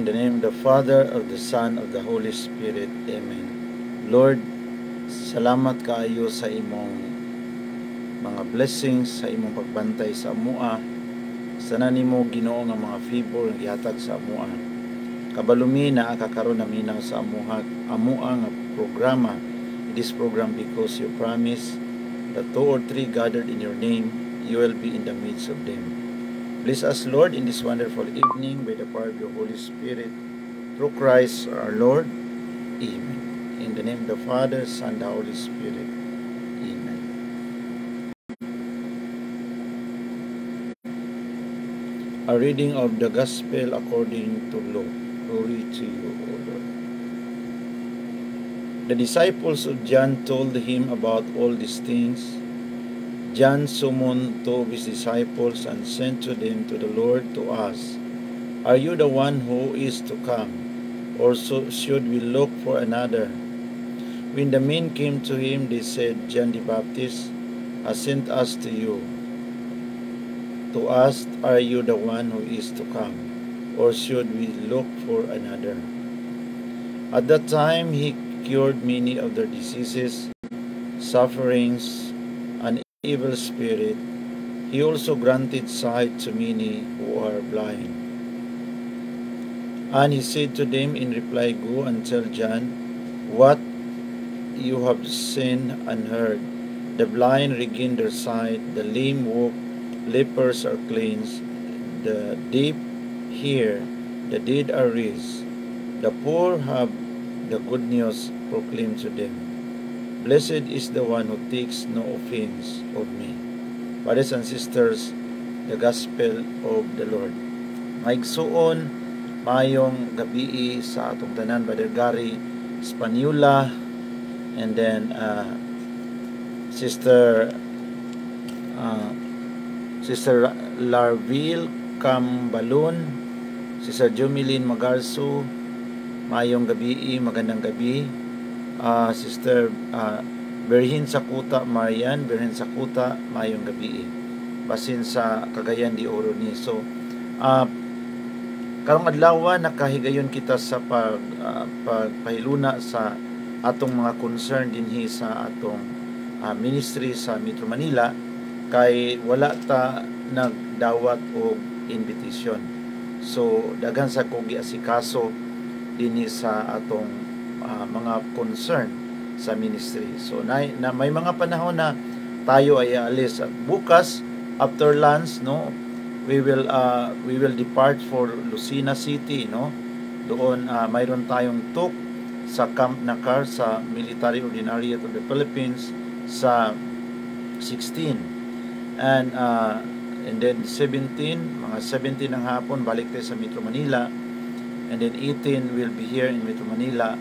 In the name of the Father, of the Son, of the Holy Spirit. Amen. Lord, salamat kaayo sa imong mga blessings sa imong pagbantay sa amua. Sana nimo Ginoo nga mga favor nga gihatag sa amua. Kabalumi na kakaron naminaw sa amuha amua nga programa. This program because you promise that two or three gathered in your name, you will be in the midst of them. Bless us, Lord, in this wonderful evening by the power of your Holy Spirit. Through Christ our Lord. Amen. In the name of the Father, Son, and the Holy Spirit. Amen. A reading of the Gospel according to Luke. Glory to you, O Lord. The disciples of John told him about all these things John summoned two of his disciples and sent to them to the Lord to ask, Are you the one who is to come, or so should we look for another? When the men came to him, they said, John the Baptist has sent us to you to ask, Are you the one who is to come, or should we look for another? At that time, he cured many of their diseases, sufferings, evil spirit, he also granted sight to many who are blind. And he said to them in reply, Go and tell John what you have seen and heard. The blind regain their sight, the lame walk, lepers are cleansed, the deaf hear, the dead are raised, the poor have the good news proclaimed to them Blessed is the one who takes no offense of me. Brothers and sisters, the Gospel of the Lord. Maigsuon, mayong gabi sa atong tanan, Brother Gary Spaniola, and then uh, Sister uh, Sister Larville Cambalon, Sister Jumilin Magarso, mayong gabi, magandang gabi, uh, Sister uh, Berhin Sakuta Marian, Berhin Sakuta, mayong gabi. Basin sa Cagayan di Oro ni. So, uh, karong adlaw nakahigayon kita sa pag uh, pagpahiluna sa atong mga concern dinhi sa atong uh, ministry sa Metro Manila kay wala ta nagdawat og invitation. So, daghan sa kong giasikaso dinhi sa atong uh, mga concern sa ministry. So na, na may mga panahon na tayo ay aalis at bukas after lunch no we will uh, we will depart for Lucena City no doon uh, mayroon tayong talk sa Camp Nakar sa Military Ordinariate of the Philippines sa 16 and uh, and then 17 mga 17 ng hapon balik tayo sa Metro Manila and then 18 will be here in Metro Manila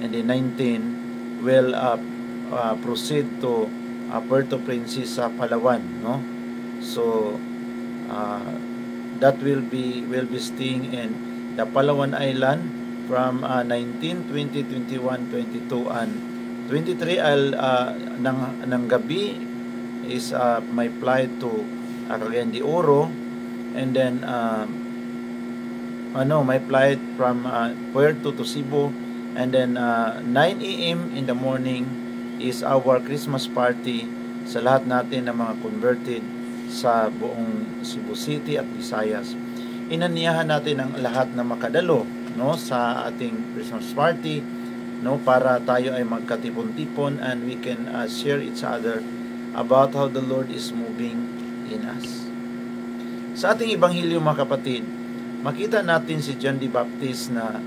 and in 19 will uh, uh, proceed to uh, Puerto Princesa Palawan no so uh, that will be will be staying in the Palawan Island from uh, 19 20 21 22 and 23 I'll uh, ng ng gabi is uh, my flight to uh, Cagayan de Oro and then uh, ano, my flight from uh, Puerto to Cebu And then uh, 9 a.m. in the morning is our Christmas party sa lahat natin ng mga converted sa buong Cebu City at Visayas. Inaniyahan natin ang lahat na makadalo no sa ating Christmas party no para tayo ay magkatipon-tipon and we can uh, share each other about how the Lord is moving in us. Sa ating ibanghilyo mga kapatid, makita natin si John the Baptist na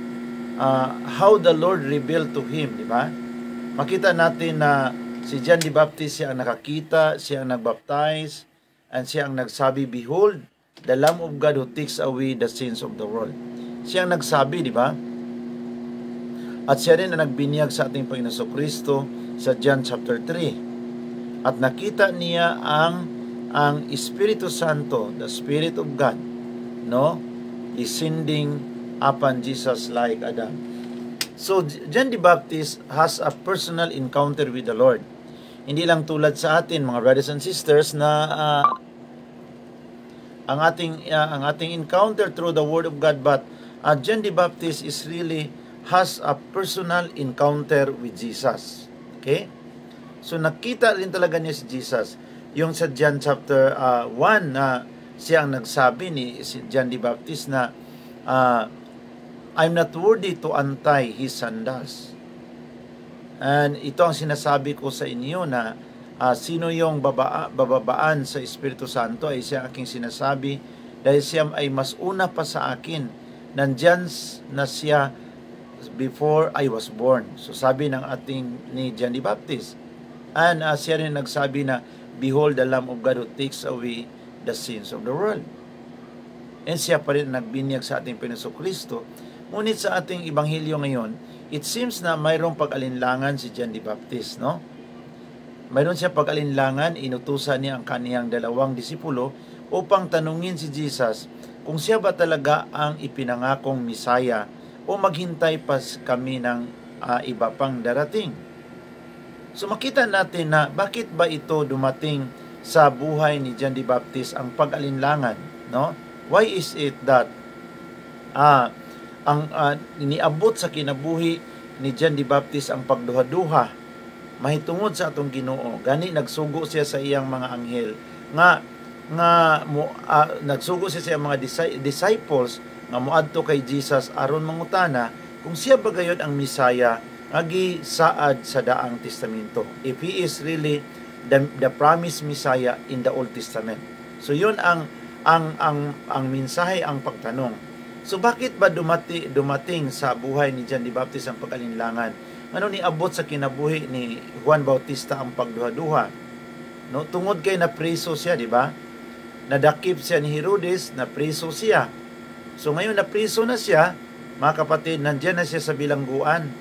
uh, how the Lord revealed to him, di ba? Makita natin na si John the Baptist siya ang nakakita, siya ang nagbaptize, and siya ang nagsabi, Behold, the Lamb of God who takes away the sins of the world. Siya ang nagsabi, di ba? At siya rin ang nagbinyag sa ating Panginoon Kristo sa John chapter 3. At nakita niya ang ang Espiritu Santo, the Spirit of God, no? descending upon Jesus like Adam. So, John the Baptist has a personal encounter with the Lord. Hindi lang tulad sa atin, mga brothers and sisters, na uh, ang ating uh, ang ating encounter through the Word of God, but uh, John the Baptist is really has a personal encounter with Jesus. Okay? So, nakita rin talaga niya si Jesus. Yung sa John chapter uh, 1 na uh, siya ang nagsabi ni si John the Baptist na uh, I'm not worthy to untie his sandals. And ito ang sinasabi ko sa inyo na uh, sino yung baba, bababaan sa Espiritu Santo ay siya aking sinasabi dahil siya ay mas una pa sa akin. Nandyan na siya before I was born. So sabi ng ating ni John the Baptist. And uh, siya rin nagsabi na, Behold the Lamb of God who takes away the sins of the world. And siya pa rin nagbinyag sa ating Pinoso Kristo Ngunit sa ating ibanghilyo ngayon, it seems na mayroong pag-alinlangan si John the Baptist, no? Mayroon siya pag-alinlangan, inutusan niya ang kaniyang dalawang disipulo upang tanungin si Jesus kung siya ba talaga ang ipinangakong Misaya o maghintay pa kami ng uh, iba pang darating. So makita natin na bakit ba ito dumating sa buhay ni John the Baptist ang pag-alinlangan, no? Why is it that ah uh, ang uh, ah, niabot sa kinabuhi ni John the Baptist ang pagduha-duha mahitungod sa atong Ginoo gani nagsugo siya sa iyang mga anghel nga nga mo, uh, nagsugo siya sa mga disciples nga muadto kay Jesus aron mangutana kung siya ba gayon ang Misaya agi saad sa daang testamento if he is really the, the promised Messiah in the Old Testament so yun ang ang ang ang mensahe ang pagtanong So bakit ba dumati, dumating sa buhay ni John the Baptist ang pag-alinlangan? Ano ni abot sa kinabuhi ni Juan Bautista ang pagduha-duha? No, tungod kay na preso siya, di ba? Nadakip siya ni Herodes, na preso siya. So ngayon na preso na siya, mga kapatid, nandiyan na siya sa bilangguan.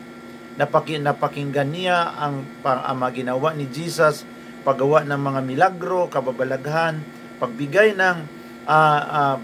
Napaki, napakinggan niya ang, ang ginawa ni Jesus, paggawa ng mga milagro, kababalaghan, pagbigay ng uh, uh,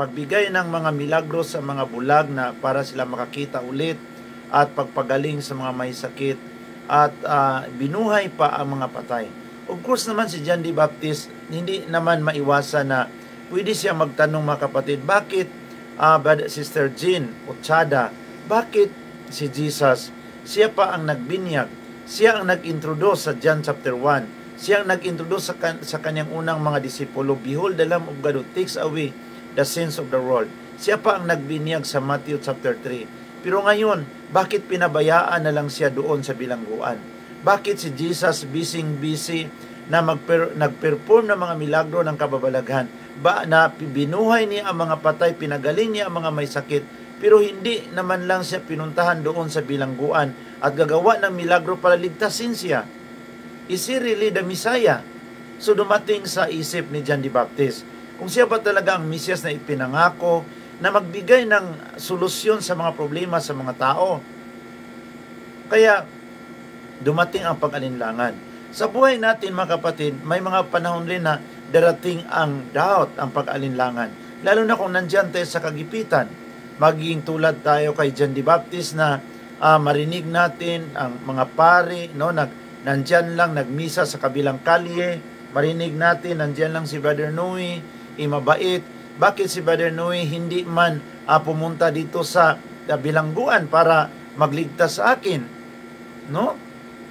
pagbigay ng mga milagro sa mga bulag na para sila makakita ulit at pagpagaling sa mga may sakit at uh, binuhay pa ang mga patay. Of course naman si John the Baptist hindi naman maiwasan na pwede siya magtanong mga kapatid, bakit uh, Sister Jean o Chada, bakit si Jesus, siya pa ang nagbinyag, siya ang nag-introduce sa John chapter 1, siya ang nag-introduce sa, kan- sa kanyang unang mga disipulo, Behold the Lamb of God who takes away the sins of the world. Siya pa ang nagbinyag sa Matthew chapter 3. Pero ngayon, bakit pinabayaan na lang siya doon sa bilangguan? Bakit si Jesus bising busy na nag-perform ng mga milagro ng kababalaghan? Ba na binuhay niya ang mga patay, pinagaling niya ang mga may sakit, pero hindi naman lang siya pinuntahan doon sa bilangguan at gagawa ng milagro para ligtasin siya. Is he really the Messiah? So dumating sa isip ni John the Baptist, kung siya ba talaga ang Mesiyas na ipinangako na magbigay ng solusyon sa mga problema sa mga tao. Kaya dumating ang pag-alinlangan. Sa buhay natin mga kapatid, may mga panahon rin na darating ang doubt, ang pag-alinlangan. Lalo na kung nandiyan tayo sa kagipitan. Magiging tulad tayo kay John the Baptist na uh, marinig natin ang mga pari, no, nag, nandiyan lang nagmisa sa kabilang kalye, marinig natin, nandyan lang si Brother Nui, imabait. Bakit si Brother Noe hindi man uh, pumunta dito sa uh, bilangguan para magligtas sa akin? No?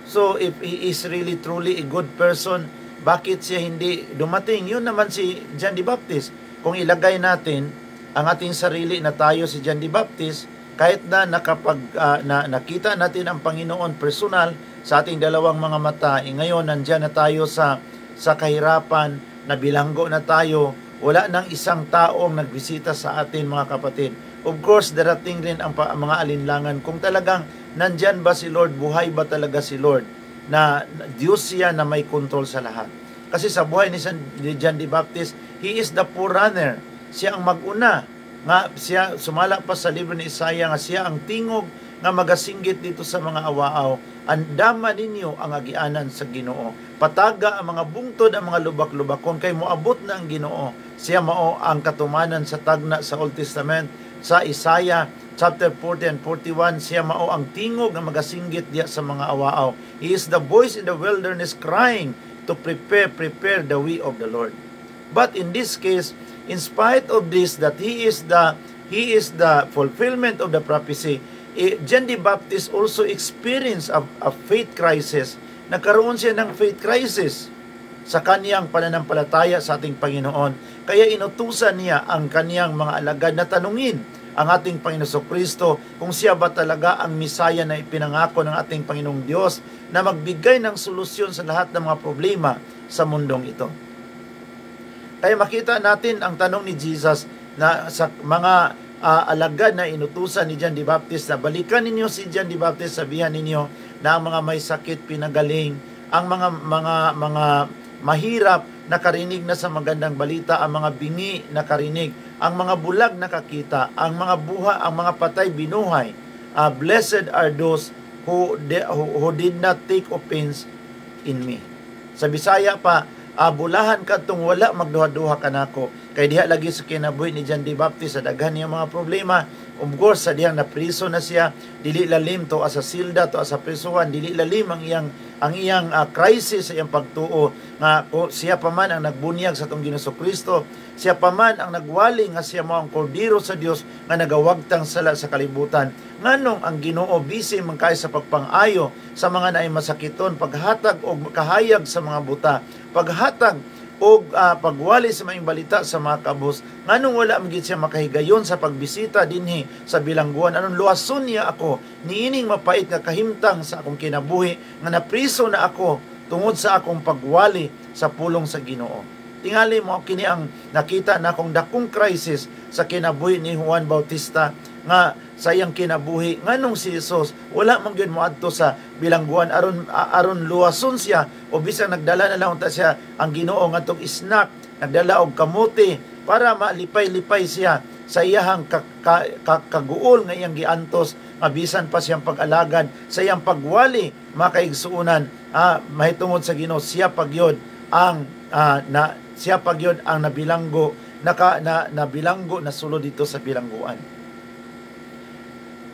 So if he is really truly a good person, bakit siya hindi dumating? Yun naman si John the Baptist. Kung ilagay natin ang ating sarili na tayo si John the Baptist, kahit na nakapag uh, na, nakita natin ang Panginoon personal sa ating dalawang mga mata, eh ngayon nandiyan na tayo sa sa kahirapan, na bilanggo na tayo, wala nang isang taong nagbisita sa atin mga kapatid. Of course, darating rin ang mga alinlangan kung talagang nandyan ba si Lord, buhay ba talaga si Lord, na Diyos siya na may control sa lahat. Kasi sa buhay ni, San, ni John the Baptist, he is the forerunner. Siya ang maguna. Nga, siya sumala pa sa libro ni Isaiah nga siya ang tingog nga magasinggit dito sa mga awaaw andama ninyo ang agianan sa Ginoo pataga ang mga bungtod ang mga lubak-lubakon kay moabot na ang Ginoo siya mao ang katumanan sa tagna sa Old Testament sa Isaiah chapter 40 and 41 siya mao ang tingog nga magasinggit diya sa mga awaaw he is the voice in the wilderness crying to prepare prepare the way of the Lord but in this case in spite of this that he is the he is the fulfillment of the prophecy John the Baptist also experienced a, a faith crisis. Nagkaroon siya ng faith crisis sa kaniyang pananampalataya sa ating Panginoon. Kaya inutusan niya ang kaniyang mga alagad na tanungin ang ating Panginoon Kristo kung siya ba talaga ang misaya na ipinangako ng ating Panginoong Diyos na magbigay ng solusyon sa lahat ng mga problema sa mundong ito. Kaya makita natin ang tanong ni Jesus na sa mga uh, alagad na inutusan ni John the Baptist na balikan ninyo si John the Baptist, sabihan ninyo na ang mga may sakit pinagaling, ang mga mga mga mahirap nakarinig na sa magandang balita, ang mga bingi nakarinig, ang mga bulag nakakita, ang mga buha, ang mga patay binuhay. Uh, blessed are those who, de, who, who did not take offense in me. Sa Bisaya pa, abulahan ka tong wala magduha-duha kanako kay diha lagi sa kinabuhi ni John the Baptist sa daghan niya mga problema Of course, sa diyang priso na siya, dili lalim to asa silda to asa prisuhan, dili lalim ang iyang ang iyang uh, crisis sa iyang pagtuo nga o, siya pa man ang nagbunyag sa atong Ginoso Kristo, siya pa man ang nagwali nga siya mao ang kordero sa Dios nga nagawagtang sala sa kalibutan. Nganong ang Ginoo busy man kay sa pagpangayo sa mga naay masakiton, paghatag og kahayag sa mga buta, paghatag o uh, pagwali sa maayong balita sa mga kabus nganong wala magid siya makahigayon sa pagbisita dinhi sa bilangguan anong luwason niya ako niining mapait nga kahimtang sa akong kinabuhi nga napriso na ako tungod sa akong pagwali sa pulong sa Ginoo tingali mo kini ang nakita na akong dakong crisis sa kinabuhi ni Juan Bautista nga sayang kinabuhi nganong si Jesus wala man gyud moadto sa bilangguan aron aron luwason siya o bisan nagdala na lang ta siya ang Ginoo ngadtong snack nagdala og kamote para malipay-lipay siya sa iyahang kaguol nga iyang giantos nga pa siyang pag-alagad sa iyang pagwali makaigsuunan ah, mahitungod sa Ginoo siya pagyod ang ah, na siya pagyod ang nabilanggo naka na, nabilanggo na sulod dito sa bilangguan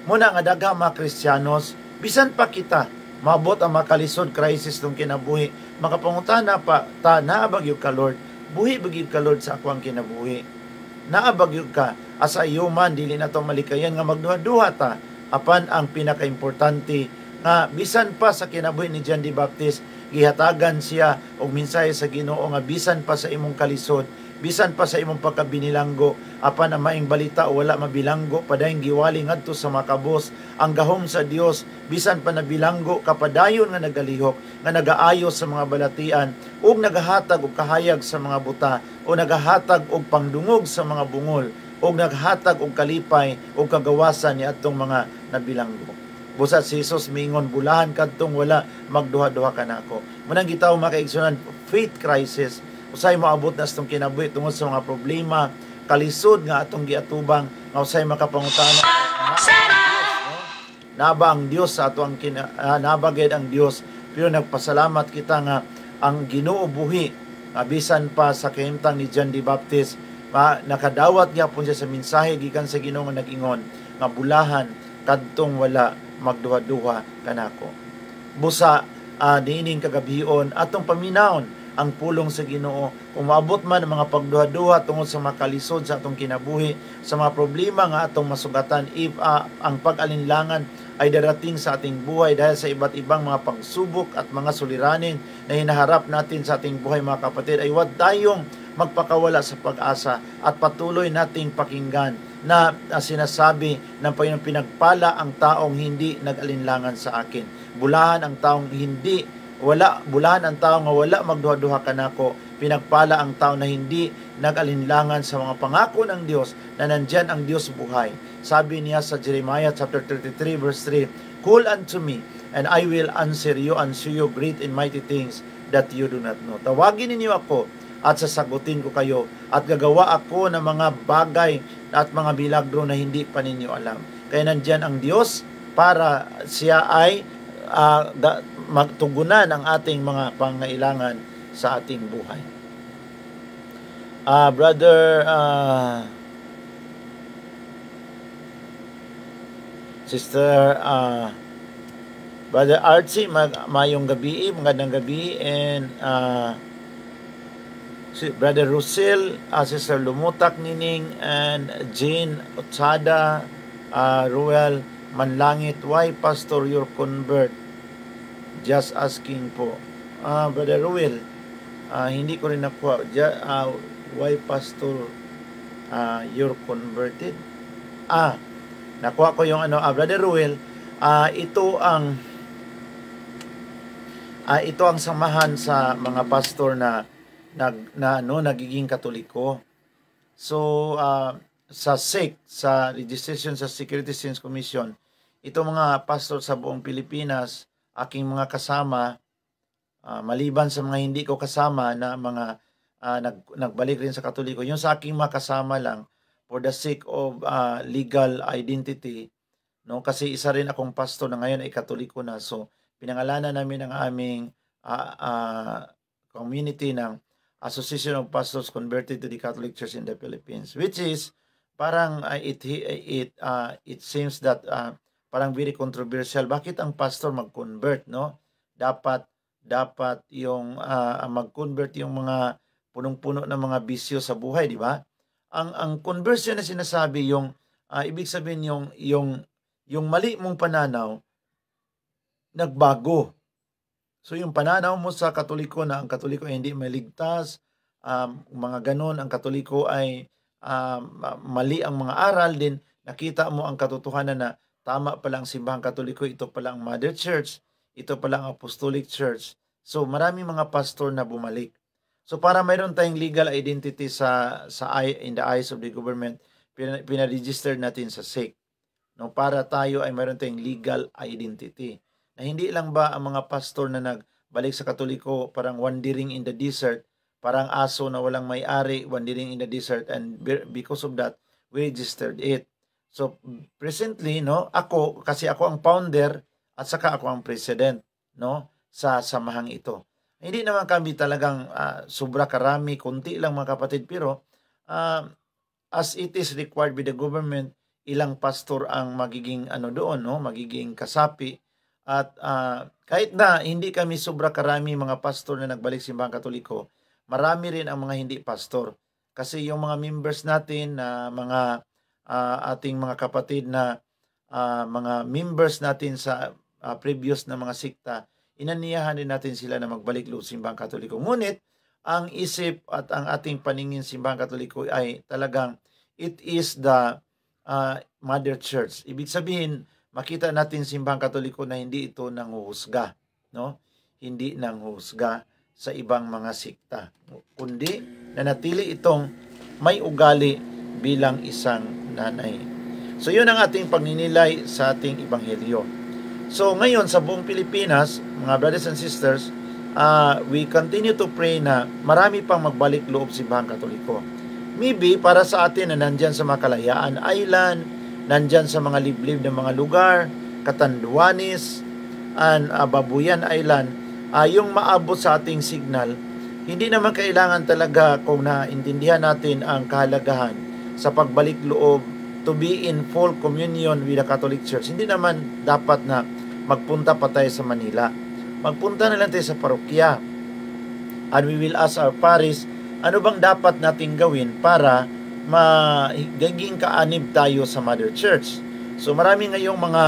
Muna nga daga mga Kristiyanos, bisan pa kita, mabot ang makalisod crisis ng kinabuhi. Makapangutana pa, ta, naabagyo ka Lord, buhi bagyog ka Lord sa akong kinabuhi. Naabagyo ka, as a human, dili na itong malikayan nga magduha-duha ta, apan ang pinaka-importante nga bisan pa sa kinabuhi ni John the Baptist, gihatagan siya og minsay sa Ginoo nga bisan pa sa imong kalisod bisan pa sa imong pagkabinilanggo apan ang maing balita o wala mabilanggo padayong giwali ngadto sa makabos ang gahom sa Dios bisan pa nabilanggo kapadayon nga nagalihok nga nagaayo sa mga balatian ug nagahatag og kahayag sa mga buta o nagahatag og pangdungog sa mga bungol o naghatag og kalipay o kagawasan ni atong mga nabilanggo. Busa si Jesus mingon bulahan kadtong wala magduha-duha kanako. Munang gitaw makaigsunan faith crisis usay maabot na itong kinabuhi tungod sa mga problema kalisod nga atong giatubang nga usay makapangutana no? nabang Dios sa ato ah, ang kina, uh, nabagid ang Dios pero nagpasalamat kita nga ang Ginoo buhi abisan pa sa kahimtang ni John the Baptist ma, nakadawat niya po siya sa mensahe gikan sa Ginoo nga nag-ingon nga bulahan kadtong wala magduha-duha kanako busa uh, ah, diining kagabion atong paminawon ang pulong sa Ginoo. Umabot man ang mga pagduha-duha tungod sa mga kalisod sa atong kinabuhi, sa mga problema nga atong masugatan, if uh, ang pag-alinlangan ay darating sa ating buhay dahil sa iba't ibang mga pangsubok at mga suliranin na hinaharap natin sa ating buhay mga kapatid, ay huwag tayong magpakawala sa pag-asa at patuloy nating pakinggan na sinasabi ng Panginoon pinagpala ang taong hindi nag-alinlangan sa akin. Bulahan ang taong hindi wala bulahan ang tao nga wala magduha-duha kanako pinagpala ang tao na hindi nagalinlangan sa mga pangako ng Diyos na nandyan ang Diyos buhay sabi niya sa Jeremiah chapter 33 verse 3 call unto me and I will answer you and show you great and mighty things that you do not know tawagin ninyo ako at sasagutin ko kayo at gagawa ako ng mga bagay at mga milagro na hindi pa ninyo alam kaya nandyan ang Diyos para siya ay uh, da, magtugunan ang ating mga pangailangan sa ating buhay. Uh, brother uh, Sister uh, Brother Archie, mag mayong gabi, magandang gabi and uh, si Brother Russell, uh, Sister Lumutak Nining and Jane Otsada, uh, Ruel Manlangit, why pastor your convert? Just asking po. Ah, Brother Ruel, ah, hindi ko rin nakuha. Ja, ah, why pastor ah, you're converted? Ah, nakuha ko yung ano, ah, Brother Ruel, ah, ito ang ah, ito ang samahan sa mga pastor na nag na ano nagiging katoliko. So uh, sa SEC sa registration sa Security Sins Commission ito mga pastor sa buong Pilipinas, aking mga kasama, uh, maliban sa mga hindi ko kasama na mga uh, nag, nagbalik rin sa Katoliko, yung sa aking mga kasama lang for the sake of uh, legal identity, no? kasi isa rin akong pastor na ngayon ay Katoliko na. So, pinangalanan namin ang aming uh, uh, community ng Association of Pastors Converted to the Catholic Church in the Philippines, which is parang uh, it it uh, it seems that uh, parang very controversial. Bakit ang pastor mag-convert, no? Dapat dapat yung uh, mag-convert yung mga punong-puno ng mga bisyo sa buhay, di ba? Ang ang conversion na sinasabi yung uh, ibig sabihin yung yung yung mali mong pananaw nagbago. So yung pananaw mo sa Katoliko na ang Katoliko ay hindi maligtas, um, mga ganon, ang Katoliko ay um, mali ang mga aral din, nakita mo ang katotohanan na Tama pa lang simbahang katoliko, ito pa lang Mother Church, ito pa lang Apostolic Church. So maraming mga pastor na bumalik. So para mayroon tayong legal identity sa sa in the eyes of the government, pina-register natin sa SEC. No, para tayo ay mayroon tayong legal identity. Na hindi lang ba ang mga pastor na nagbalik sa Katoliko parang wandering in the desert, parang aso na walang may-ari, wandering in the desert, and because of that, we registered it. So presently no, ako kasi ako ang founder at saka ako ang president no sa samahang ito. Hindi naman kami talagang uh, sobra karami, konti lang mga kapatid pero uh, as it is required by the government, ilang pastor ang magiging ano doon no, magiging kasapi at uh, kahit na hindi kami sobra karami mga pastor na nagbalik Simbahan Katoliko, marami rin ang mga hindi pastor kasi yung mga members natin na uh, mga uh, ating mga kapatid na uh, mga members natin sa uh, previous na mga sikta, inaniyahan din natin sila na magbalik loob Simbang Katoliko. Ngunit, ang isip at ang ating paningin Simbang Katoliko ay talagang it is the uh, Mother Church. Ibig sabihin, makita natin Simbang Katoliko na hindi ito nanguhusga, no? Hindi nanguhusga sa ibang mga sikta, kundi nanatili itong may ugali bilang isang nanay. So yun ang ating pagninilay sa ating ibanghelyo. So ngayon sa buong Pilipinas, mga brothers and sisters, uh, we continue to pray na marami pang magbalik loob si Bahang Katoliko. Maybe para sa atin na nandyan sa mga Kalayaan Island, nandyan sa mga liblib ng mga lugar, Katanduanes, and uh, Babuyan Island, uh, yung maabot sa ating signal, hindi naman kailangan talaga kung naintindihan natin ang kahalagahan sa pagbalik loob to be in full communion with the Catholic Church. Hindi naman dapat na magpunta pa tayo sa Manila. Magpunta na lang tayo sa parokya. And we will ask our parish, ano bang dapat nating gawin para magiging kaanib tayo sa Mother Church? So marami ngayong mga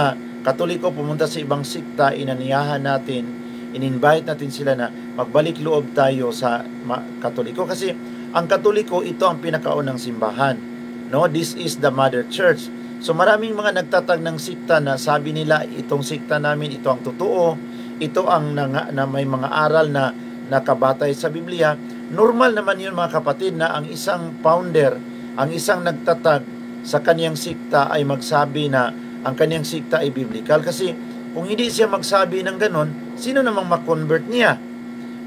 Katoliko pumunta sa ibang sikta, inaniyahan natin, in-invite natin sila na magbalik loob tayo sa Katoliko. Kasi ang Katoliko, ito ang pinakaunang simbahan No, this is the mother church. So maraming mga nagtatag ng sikta na sabi nila itong sikta namin ito ang totoo, ito ang na, na may mga aral na nakabatay sa Biblia. Normal naman 'yun mga kapatid na ang isang founder, ang isang nagtatag sa kaniyang sikta ay magsabi na ang kaniyang sikta ay biblical kasi kung hindi siya magsabi ng ganon, sino namang makonvert niya?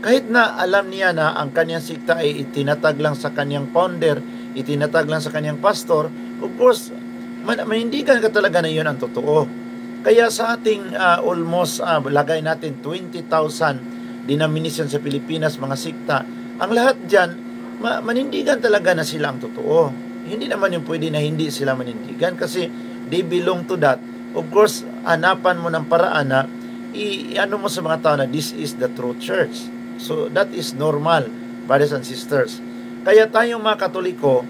Kahit na alam niya na ang kaniyang sikta ay itinatag lang sa kaniyang founder, itinatag lang sa kanyang pastor, of course, manindigan ka talaga na yun ang totoo. Kaya sa ating uh, almost, uh, lagay natin 20,000 denomination sa Pilipinas, mga sikta, ang lahat dyan, ma- manindigan talaga na sila ang totoo. Hindi naman yung pwede na hindi sila manindigan kasi they belong to that. Of course, hanapan mo ng paraan na i-ano mo sa mga tao na this is the true church. So that is normal, brothers and sisters. Kaya tayong mga Katoliko,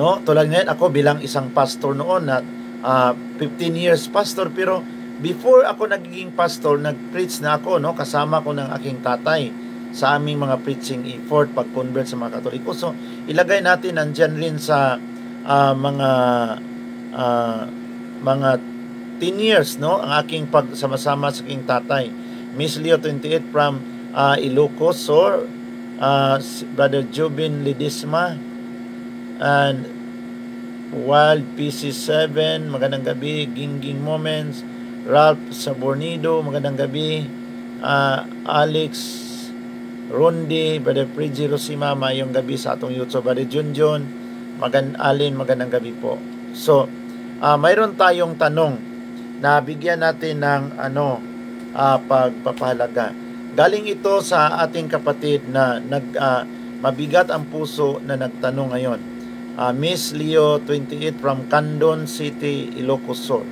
no, tulad ngayon ako bilang isang pastor noon at uh, ah, 15 years pastor pero before ako nagiging pastor, nag-preach na ako, no, kasama ko ng aking tatay sa aming mga preaching effort pag-convert sa mga Katoliko. So, ilagay natin nandiyan rin sa uh, mga uh, mga 10 years no ang aking pagsama-sama sa aking tatay Miss Leo 28 from uh, Ilocos or uh, Brother Jubin Lidisma and Wild PC7 magandang gabi Gingging Moments Ralph Sabornido magandang gabi uh, Alex Rondi Brother Prigi Rosima mayong gabi sa atong YouTube Brother Junjun magan Alin magandang gabi po so uh, mayroon tayong tanong na bigyan natin ng ano uh, pagpapahalaga Galing ito sa ating kapatid na nag uh, mabigat ang puso na nagtanong ngayon. Uh, Miss Leo 28 from Candon City, Ilocos Sur.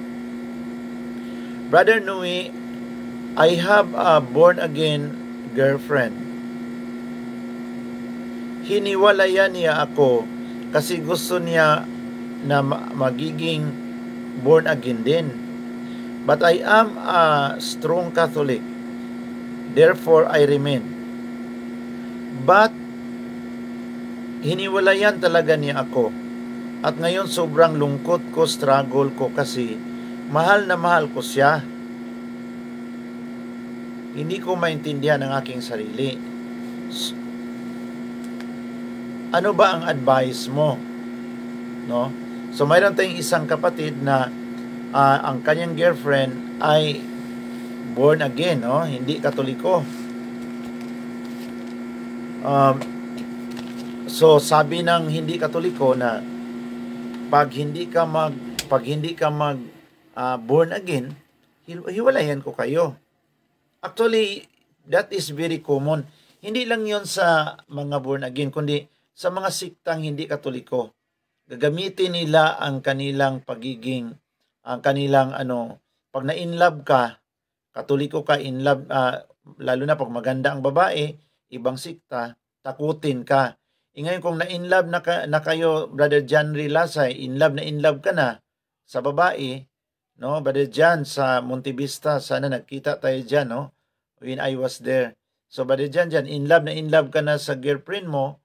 Brother Nui, I have a born again girlfriend. Hiniwalayan niya ako kasi gusto niya na magiging born again din. But I am a strong Catholic. Therefore, I remain. But, hiniwalayan talaga niya ako. At ngayon sobrang lungkot ko, struggle ko kasi mahal na mahal ko siya. Hindi ko maintindihan ang aking sarili. Ano ba ang advice mo? No? So mayroon tayong isang kapatid na uh, ang kanyang girlfriend ay born again, no? Hindi katoliko. Um, so sabi ng hindi katoliko na pag hindi ka mag pag hindi ka mag uh, born again, hiwalayan ko kayo. Actually, that is very common. Hindi lang 'yon sa mga born again kundi sa mga siktang hindi katoliko. Gagamitin nila ang kanilang pagiging ang kanilang ano, pag na-inlove ka, katoliko ka, in love, uh, lalo na pag maganda ang babae, ibang sikta, takutin ka. E ngayon kung na-in love na, ka, na kayo, Brother John Rilasay, eh, in love na in love ka na sa babae, no? Brother John sa Montevista, sana nagkita tayo dyan, no? When I was there. So Brother John, dyan, in love na in love ka na sa girlfriend mo,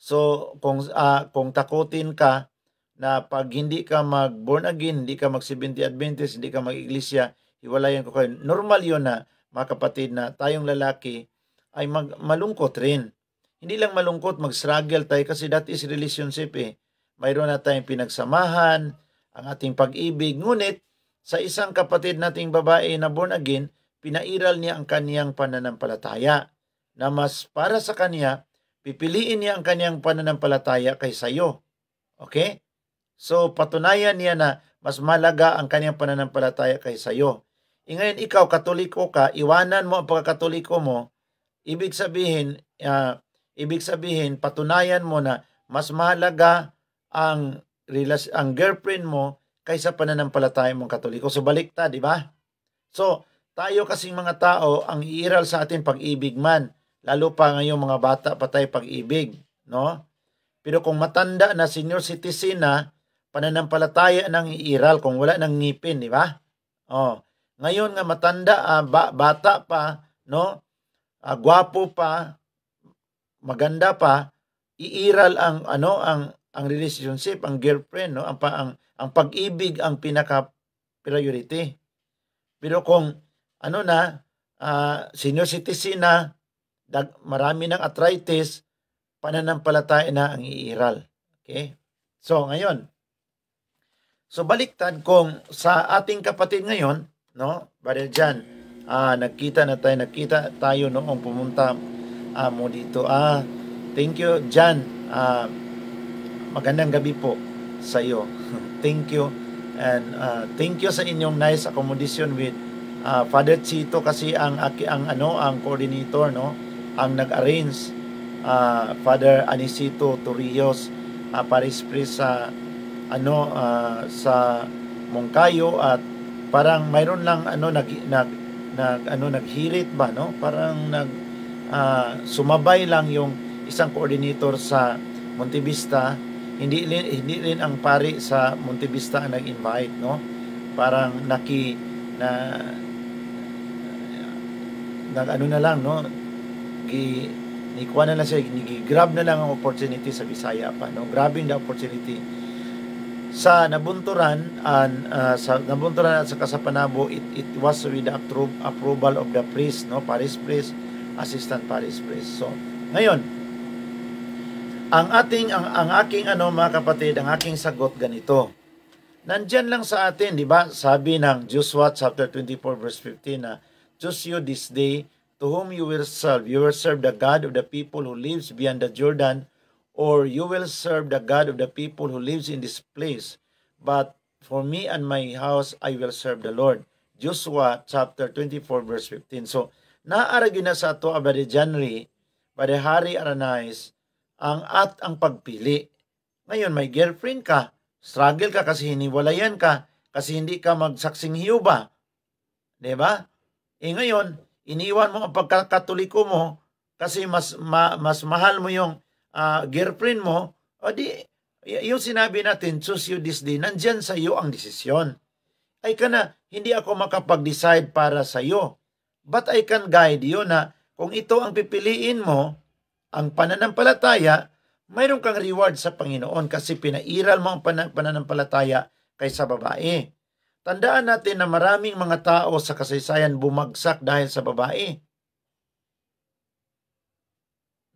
so kung, uh, kung takutin ka na pag hindi ka mag-born again, hindi ka mag-70 Adventist, hindi ka mag-iglesia, hiwalayan ko kayo. Normal yun na, mga kapatid, na tayong lalaki ay mag, malungkot rin. Hindi lang malungkot, mag-struggle tayo kasi that is relationship eh. Mayroon na tayong pinagsamahan, ang ating pag-ibig. Ngunit, sa isang kapatid nating babae na born again, pinairal niya ang kaniyang pananampalataya na mas para sa kanya, pipiliin niya ang kaniyang pananampalataya kaysa iyo. Okay? So, patunayan niya na mas malaga ang kaniyang pananampalataya kaysa iyo. E ngayon ikaw, katoliko ka, iwanan mo ang pagkakatoliko mo, ibig sabihin, uh, ibig sabihin, patunayan mo na mas mahalaga ang, ang girlfriend mo kaysa pananampalataya mong katoliko. So baliktad, di ba? So, tayo kasing mga tao, ang iiral sa atin pag-ibig man, lalo pa ngayon mga bata pa tayo pag-ibig, no? Pero kung matanda na senior citizen na, pananampalataya nang iiral kung wala nang ngipin, di ba? Oh, ngayon nga matanda, uh, ba, bata pa, no? Uh, gwapo pa, maganda pa, iiral ang ano ang ang relationship, ang girlfriend, no? Ang pa, ang, ang pag-ibig ang pinaka priority. Pero kung ano na uh, senior citizen na dag, marami ng arthritis, pananampalataya na ang iiral. Okay? So, ngayon, so baliktad kung sa ating kapatid ngayon, no? Brother John, ah, nagkita na tayo, nagkita tayo noong pumunta ah, mo dito. Ah, thank you John. Ah, magandang gabi po sa iyo. thank you and uh, thank you sa inyong nice accommodation with uh, Father Chito kasi ang aki ang ano ang coordinator no ang nag-arrange uh, Father Anisito Torrios uh, Paris Priest sa ano uh, sa Mongkayo at parang mayroon lang ano nag, nag, nag ano naghirit ba no parang nag uh, sumabay lang yung isang coordinator sa Montevista hindi rin, hindi rin ang pari sa Montevista ang nag-invite no parang naki na nag ano na lang no gi nikuha na lang siya, gi-grab na lang ang opportunity sa Bisaya pa no grabbing the opportunity sa nabunturan and uh, sa nabunturan at sa kasapanabo it, it was with the appro- approval of the priest no parish priest assistant parish priest so ngayon ang ating ang, ang aking ano mga kapatid ang aking sagot ganito nandiyan lang sa atin di ba sabi ng Joshua chapter 24 verse 15 na choose you this day to whom you will serve you will serve the God of the people who lives beyond the Jordan or you will serve the God of the people who lives in this place. But for me and my house, I will serve the Lord. Joshua chapter 24 verse 15. So, naaragi na sa ato abadi January, bade Hari Aranais, ang at ang pagpili. Ngayon, may girlfriend ka, struggle ka kasi hiniwalayan ka, kasi hindi ka magsaksing hiyuba. ba? Diba? E ngayon, iniwan mo ang pagkakatuliko mo kasi mas, ma, mas mahal mo yung uh, girlfriend mo, o di, yung sinabi natin, choose you this day, nandyan sa iyo ang desisyon. Ay ka na, hindi ako makapag-decide para sa iyo. But I can guide you na kung ito ang pipiliin mo, ang pananampalataya, mayroon kang reward sa Panginoon kasi pinairal mo ang pananampalataya kaysa babae. Tandaan natin na maraming mga tao sa kasaysayan bumagsak dahil sa babae.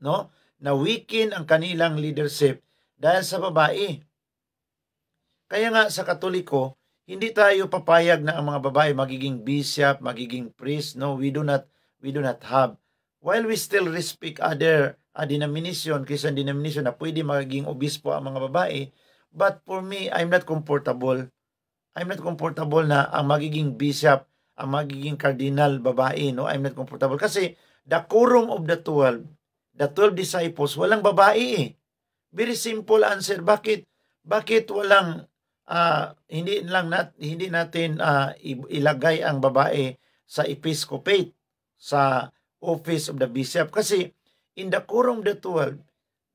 No? na weaken ang kanilang leadership dahil sa babae. Kaya nga sa Katoliko, hindi tayo papayag na ang mga babae magiging bishop, magiging priest. No, we do not we do not have. While we still respect other uh, denomination, Christian denomination na pwede magiging obispo ang mga babae, but for me, I'm not comfortable. I'm not comfortable na ang magiging bishop, ang magiging cardinal babae, no? I'm not comfortable kasi the quorum of the 12 the 12 disciples, walang babae eh. Very simple answer. Bakit? Bakit walang uh, hindi lang nat, hindi natin uh, ilagay ang babae sa episcopate sa office of the bishop kasi in the quorum of the 12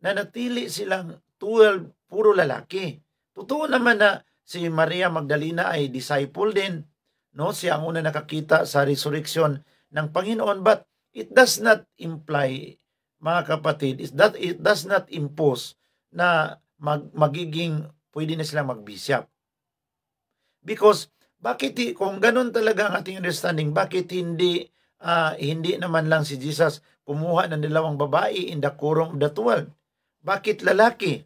nanatili silang 12 puro lalaki. Totoo naman na si Maria Magdalena ay disciple din, no? Siya ang una nakakita sa resurrection ng Panginoon but it does not imply mga kapatid, is that it does not impose na mag, magiging pwede na silang mag Because bakit kung ganun talaga ang ating understanding, bakit hindi uh, hindi naman lang si Jesus kumuha ng dalawang babae in the quorum of the 12? Bakit lalaki?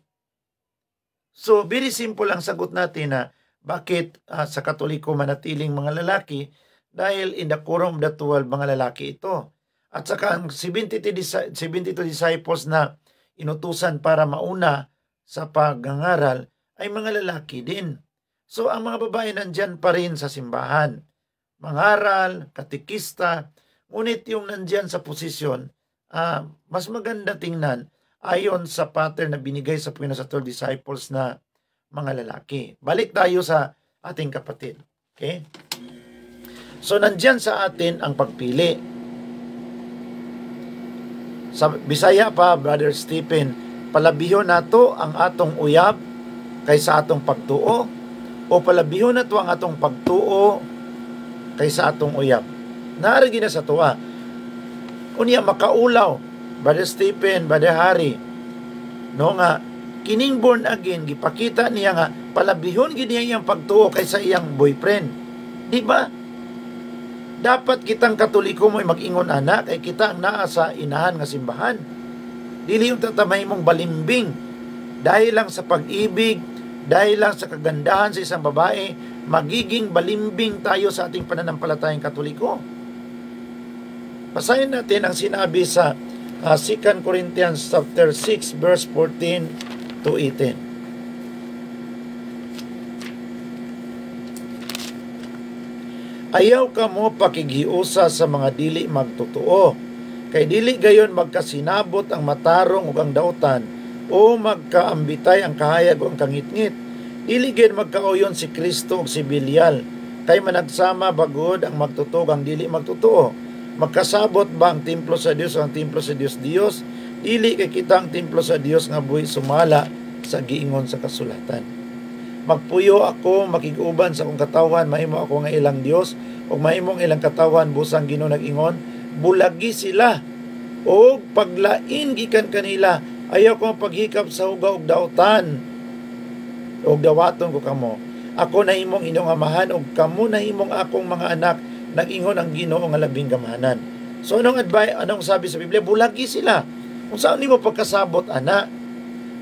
So very simple ang sagot natin na bakit uh, sa Katoliko manatiling mga lalaki dahil in the quorum of the 12, mga lalaki ito. At saka ang 72, dis disciples na inutusan para mauna sa pagangaral ay mga lalaki din. So ang mga babae nandyan pa rin sa simbahan. Mangaral, katikista, ngunit yung nandyan sa posisyon, uh, mas maganda tingnan ayon sa pattern na binigay sa 12 disciples na mga lalaki. Balik tayo sa ating kapatid. Okay? So, nandyan sa atin ang pagpili. Sa Bisaya pa, Brother Stephen, palabihon nato ang atong uyab kaysa atong pagtuo o palabihon na ang atong pagtuo kaysa atong uyab. Naari gina sa tuwa. Unya makaulaw, Brother Stephen, Brother Harry, no nga, kining born again, gipakita niya nga, palabihon gid niya iyang pagtuo kaysa iyang boyfriend. Diba? ba? dapat kitang katoliko mo mag-ingon anak kay kita ang naa sa inahan nga simbahan dili yung tatamay mong balimbing dahil lang sa pag-ibig dahil lang sa kagandahan sa isang babae magiging balimbing tayo sa ating pananampalatayang katoliko basahin natin ang sinabi sa uh, ah, 2 Corinthians chapter 6 verse 14 to 18 ayaw ka mo pakighiusa sa mga dili magtotoo. Kay dili gayon magkasinabot ang matarong ug ang dautan o magkaambitay ang kahayag o ang kangitngit. Dili gayon magkauyon si Kristo ug si Bilyal. Kay managsama bagod ang magtotoo ang dili magtotoo. Magkasabot ba ang templo sa Dios ang templo sa Dios Dios? Dili kay kita ang templo sa Dios nga buhi sumala sa giingon sa kasulatan. Magpuyo ako makiguban sa akong katawan mahimo ako nga ilang Dios ug ang ilang katawan busang Ginoo nag-ingon bulagi sila o paglain gikan kanila ayaw ko paghikap sa uga og daotan og dawaton ko kamo ako na imong inyong amahan og kamo na imong akong mga anak nag-ingon ang Ginoo nga labing gamahanan so anong advice anong sabi sa Biblia bulagi sila kung saan nimo pagkasabot ana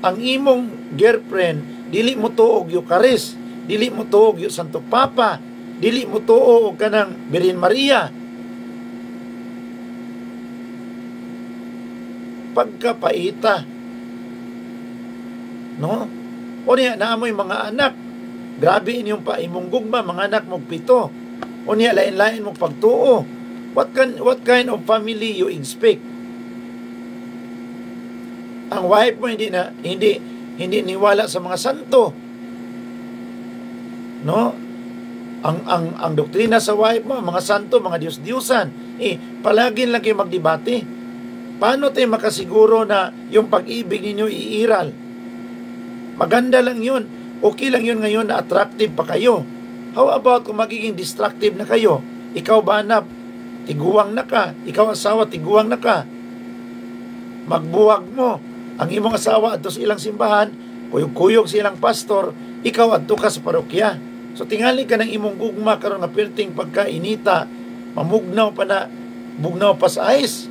ang imong girlfriend dili mo tuog karis, dili mo tuog yung Santo Papa, dili mo tuog kanang Birhen Maria. Pagkapaita. No? O niya, naamoy mga anak. Grabe inyong paimong gugma, mga anak mong pito. O niya, lain-lain mong pagtuo. What, can, what kind of family you expect? Ang wife mo hindi na, hindi, hindi niwala sa mga santo. No? Ang ang ang doktrina sa wife mo, mga santo, mga Diyos-Diyosan, eh palagi lang kayo magdebate. Paano tayo makasiguro na yung pag-ibig ninyo iiral? Maganda lang yun. Okay lang yun ngayon na attractive pa kayo. How about kung magiging destructive na kayo? Ikaw ba anak? Tiguang na ka. Ikaw asawa, tiguang na ka. Magbuwag mo ang imong asawa adto sa ilang simbahan, kuyog-kuyog sa ilang pastor, ikaw adto ka sa parokya. So tingali ka ng imong gugma karon nga perting pagkainita, mamugnaw pa na bugnaw pa sa ice.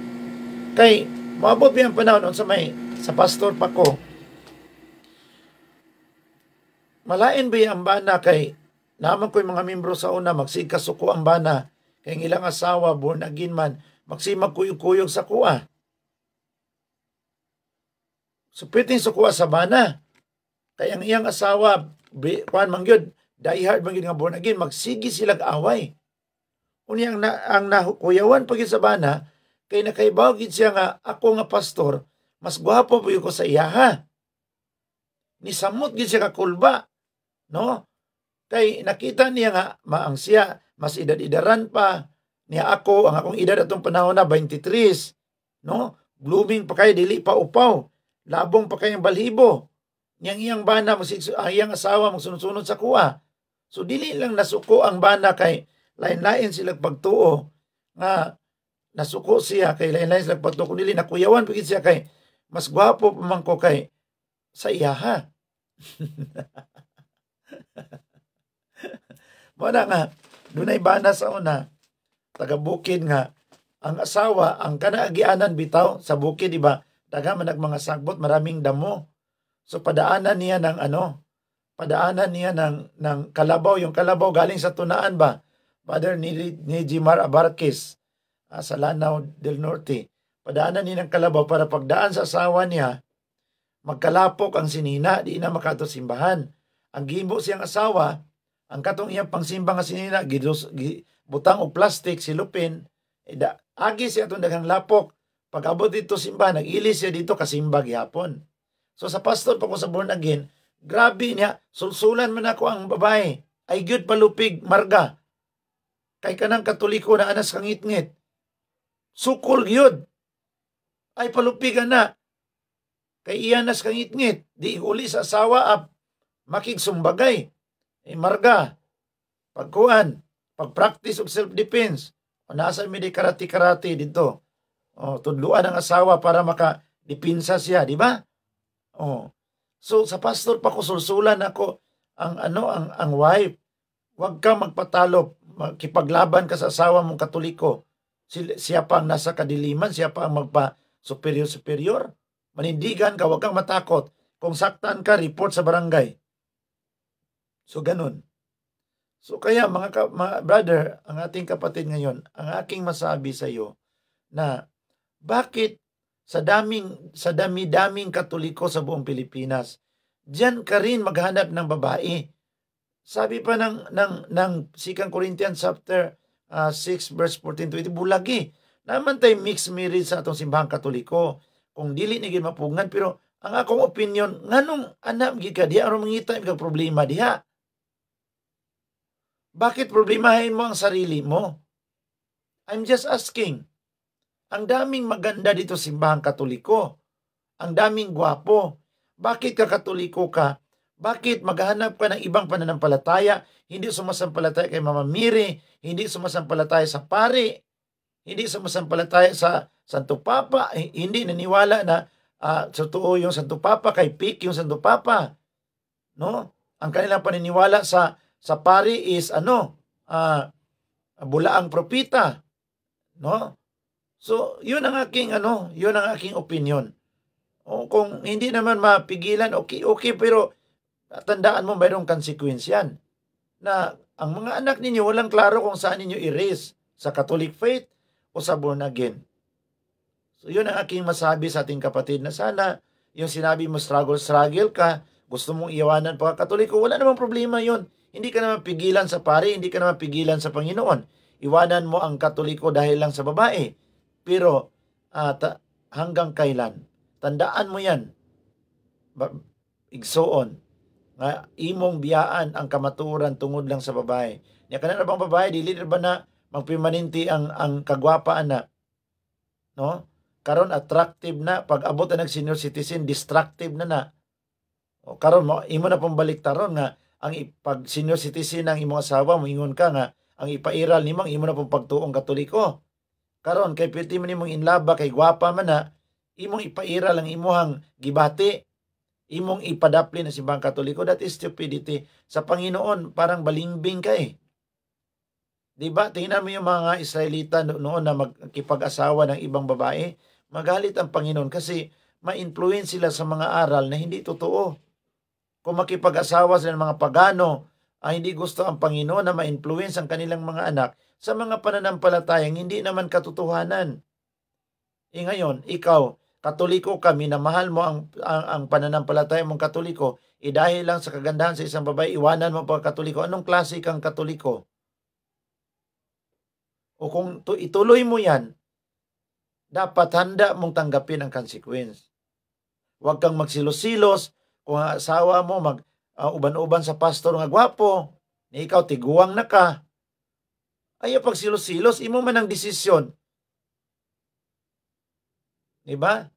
Kay maabot biyang panahon sa may sa pastor pa ko. Malain ba ang bana kay naman ko'y mga membro sa una magsigkasuko ang bana kay ilang asawa born again man magsimag kuyog-kuyog sa kuwa. So piting sa bana. Kay ang iyang asawa, kuan man gyud, die hard man gyud nga born again, magsigi sila away. Unya ang, na, ang nakuyawan pag sa bana, kay nakaibaw gid siya nga ako nga pastor, mas gwapo po ko sa iya ha. Nisamot gid siya ka kulba, no? Kay nakita niya nga maang siya, mas edad idaran pa niya ako ang akong edad atong panahon na 23, no? Blooming pa kay dili pa upaw Labong pa kayang balhibo. Niyang iyang bana, ah, iyang asawa, magsunod-sunod sa kuha. So, dili lang nasuko ang bana kay lain-lain sila pagtuo nga nasuko siya kay lain-lain sila pagtuo. Kung dili nakuyawan, pagit siya kay mas gwapo pa man ko kay sa iyaha. Muna nga, dunay bana sa una, taga bukid nga, ang asawa, ang kanaagianan bitaw sa bukid, di ba? tagaman ang mga sagbot, maraming damo. So padaanan niya ng ano, padaanan niya ng, ng kalabaw. Yung kalabaw galing sa tunaan ba? Father ni, ni Jimar Abarkis uh, ah, sa Lanao del Norte. Padaanan niya ng kalabaw para pagdaan sa asawa niya, magkalapok ang sinina, di na makato simbahan. Ang gimbo siyang asawa, ang katong iyang pangsimba nga sinina, gidus, gi, butang o plastic silupin, eda, eh, agi siya itong daghang lapok Pagabot dito simba, nag ilis siya dito kasimba gihapon. So sa pastor pa ko sa born again, grabe niya, sulsulan man ako ang babae. Ay gyud palupig, marga. Kay kanang katoliko na anas kang ngitngit. Sukol gyud. Ay palupigan na. Kay iyanas kang itngit. Di uli sa asawa ap ah, makigsumbagay. Ay e eh. eh, marga. Pagkuan, pagpractice of self-defense. O nasa mi di karati dito Oh, tudluan ang asawa para makadipinsa siya, di ba? Oh. So sa pastor pa ko sulsulan ako ang ano ang ang wife. Huwag kang magpatalo, makipaglaban ka sa asawa mong katoliko. Siya, siya pa ang nasa kadiliman, siya pa ang magpa superior superior. Manindigan ka, huwag kang matakot. Kung saktan ka, report sa barangay. So ganun. So kaya mga, ka, mga brother, ang ating kapatid ngayon, ang aking masabi sa iyo na bakit sa daming sa dami-daming Katoliko sa buong Pilipinas, diyan ka rin maghanap ng babae. Sabi pa ng ng ng 2 Corinthians chapter uh, ah, 6 verse 14 to 20 bulagi. Naman tay mix marriage sa atong simbahan Katoliko kung dili ni gid mapungan pero ang akong opinion nganong anak gid ka diha aron mangita kag problema diha. Bakit problemahin mo ang sarili mo? I'm just asking. Ang daming maganda dito simbahang katoliko. Ang daming gwapo. Bakit ka katoliko ka? Bakit maghanap ka ng ibang pananampalataya? Hindi sumasampalataya kay Mama Miri, hindi sumasampalataya sa pare, hindi sumasampalataya sa Santo Papa, eh, hindi naniwala na uh, sa totoo yung Santo Papa, kay Pick yung Santo Papa. No? Ang kanilang paniniwala sa sa pare is ano? Uh, bulaang propita. No? So, yun ang aking ano, yun ang aking opinion. O, kung hindi naman mapigilan, okay, okay, pero tandaan mo mayroong consequence yan. Na ang mga anak ninyo walang klaro kung saan ninyo i-raise, sa Catholic faith o sa born again. So, yun ang aking masabi sa ating kapatid na sana yung sinabi mo struggle, struggle ka, gusto mong iwanan pa katoliko, wala namang problema yon. Hindi ka naman pigilan sa pare, hindi ka naman pigilan sa Panginoon. Iwanan mo ang katoliko dahil lang sa babae pero uh, ta- hanggang kailan? Tandaan mo yan. Ba- igsoon. Nga, imong biyaan ang kamaturan tungod lang sa babae. Niya kanan bang babae, dili ba na magpimaninti ang, ang kagwapaan na. No? Karon attractive na. Pag abot na ng senior citizen, destructive na na. O karon mo imo na pambalik taron nga ang pag senior citizen ang imong asawa moingon ka nga ang ipairal nimang imo na pong pagtuong katoliko karon kay pwede man imong inlaba kay gwapa man na imong ipaira lang imuhang gibati imong ipadapli na simbang katoliko that is stupidity sa Panginoon parang balingbing ka eh di diba? tingnan mo yung mga Israelita noon na magkipag-asawa ng ibang babae magalit ang Panginoon kasi ma-influence sila sa mga aral na hindi totoo kung makipag-asawa sila ng mga pagano ay hindi gusto ang Panginoon na ma-influence ang kanilang mga anak sa mga pananampalatayang hindi naman katotohanan. E ngayon, ikaw, katoliko ka, minamahal mo ang, ang, ang pananampalataya mong katoliko, e dahil lang sa kagandahan sa isang babae, iwanan mo pa katoliko. Anong klase kang katoliko? O kung to, ituloy mo yan, dapat handa mong tanggapin ang consequence. Huwag kang magsilos-silos kung asawa mo mag uh, uban-uban sa pastor nga gwapo, ni eh, ikaw tiguang na ka, Ayaw pag silos-silos, imo man ang desisyon. Diba?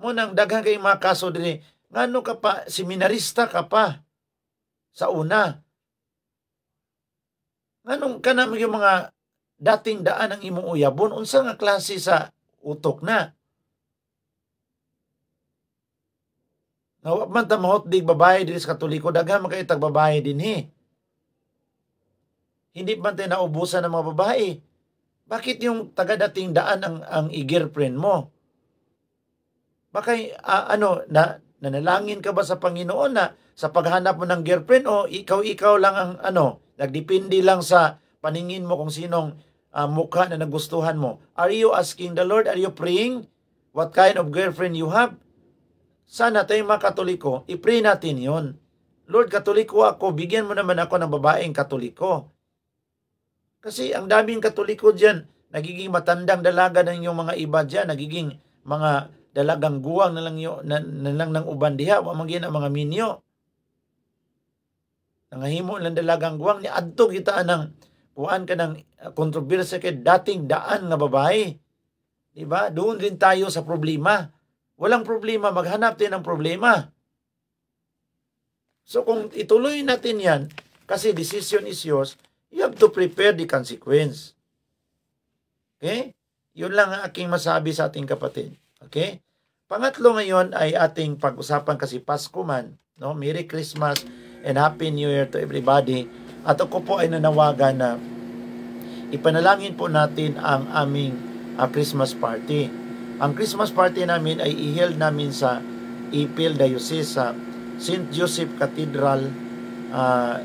Munang daghan kay mga kaso din eh, ngano ka pa, seminarista ka pa sa una. Nganong ka na yung mga dating daan ang imong uyabon, unsa nga klase sa utok na. Nawa man ta mahotdig babae din sa katoliko, daghan man kay tag babae dinhi. Eh. Hindi man tayo naubusan ng mga babae. Bakit yung tagadating daan ang, ang i-girlfriend mo? Baka, uh, ano, na, nanalangin ka ba sa Panginoon na sa paghanap mo ng girlfriend o ikaw-ikaw lang ang ano, nagdepende lang sa paningin mo kung sinong uh, mukha na nagustuhan mo. Are you asking the Lord? Are you praying? What kind of girlfriend you have? Sana tayong mga Katoliko, i-pray natin yon. Lord, Katoliko ako, bigyan mo naman ako ng babaeng Katoliko. Kasi ang daming katoliko dyan, nagiging matandang dalaga ng yung mga iba dyan, nagiging mga dalagang guwang na lang, yung, na, na lang ng uban diha, wamagyan ang mga minyo. Nangahimo lang dalagang guwang ni adto kita ng kuan ka ng ah, kontrobersya kay dating daan nga babae. Di ba? Doon rin tayo sa problema. Walang problema, maghanap tayo ng problema. So kung ituloy natin yan, kasi decision is yours, You have to prepare the consequence. Okay? Yun lang ang aking masabi sa ating kapatid. Okay? Pangatlo ngayon ay ating pag-usapan kasi Pasko man. No? Merry Christmas and Happy New Year to everybody. At ako po ay nanawagan na ipanalangin po natin ang aming uh, Christmas party. Ang Christmas party namin ay i-held namin sa Ipil Diocese sa St. Joseph Cathedral uh,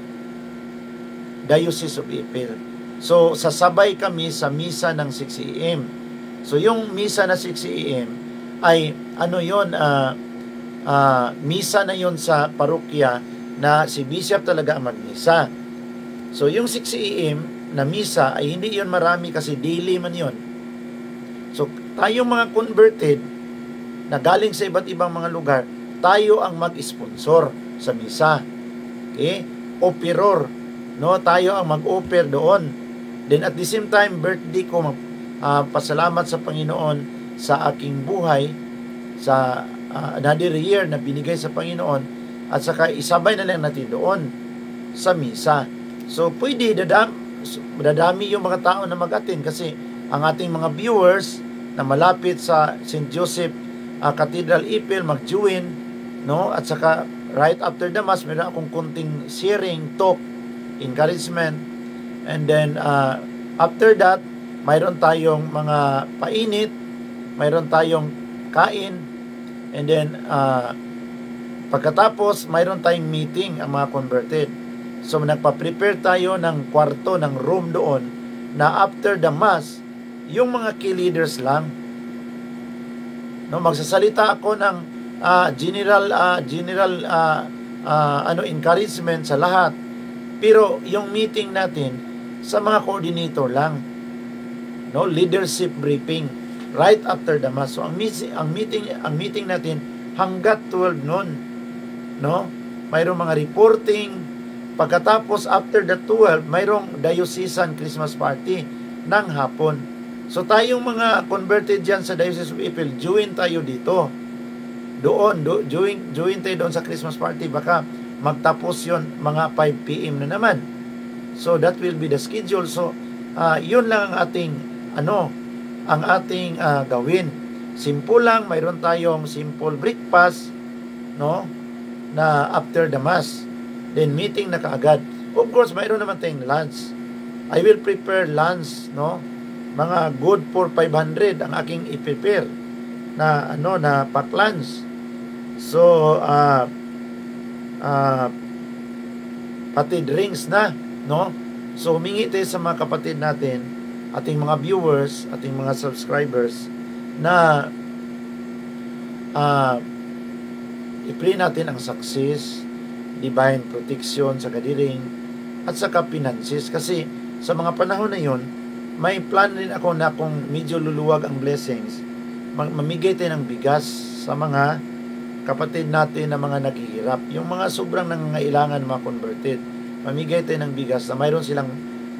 Diocese of Ipil. So, sasabay kami sa misa ng 6 a.m. So, yung misa na 6 a.m. ay ano yon uh, ah, uh, ah, misa na yon sa parokya na si Bishop talaga ang magmisa. So, yung 6 a.m. na misa ay hindi yon marami kasi daily man yon. So, tayong mga converted na galing sa iba't ibang mga lugar, tayo ang mag-sponsor sa misa. Okay? Operor no tayo ang mag-offer doon then at the same time birthday ko uh, pasalamat sa Panginoon sa aking buhay sa uh, another year na binigay sa Panginoon at saka isabay na lang natin doon sa misa so pwede dadam dadami yung mga tao na mag-attend kasi ang ating mga viewers na malapit sa St. Joseph uh, Cathedral Ipil mag no at saka right after the mass meron akong kunting sharing talk encouragement. And then, uh, after that, mayroon tayong mga painit, mayroon tayong kain, and then, uh, pagkatapos, mayroon tayong meeting ang mga converted. So, nagpa-prepare tayo ng kwarto, ng room doon, na after the mass, yung mga key leaders lang, no, magsasalita ako ng uh, general uh, general uh, uh, ano encouragement sa lahat pero yung meeting natin sa mga coordinator lang. No, leadership briefing right after the mass. So ang meeting ang meeting ang meeting natin hanggat 12 noon. No? Mayroong mga reporting pagkatapos after the 12 mayroong diocesan Christmas party ng hapon. So tayong mga converted diyan sa Diocese of Ipil, join tayo dito. Doon, do, join, join tayo doon sa Christmas party. Baka magtapos yon mga 5 p.m. na naman. So that will be the schedule. So uh, yun lang ang ating ano, ang ating uh, gawin. Simple lang, mayroon tayong simple breakfast no na after the mass. Then meeting na kaagad. Of course, mayroon naman tayong lunch. I will prepare lunch no mga good for 500 ang aking i-prepare na ano na pack lunch. So uh, uh, ah, pati drinks na, no? So humingi tayo sa mga kapatid natin, ating mga viewers, ating mga subscribers na uh, ah, i-pray natin ang success, divine protection sa kadiring at sa kapinansis kasi sa mga panahon na yon may plan rin ako na kung medyo luluwag ang blessings mamigay tayo ng bigas sa mga kapatid natin na mga naghihirap, yung mga sobrang nangangailangan mga converted, mamigay tayo ng bigas na mayroon silang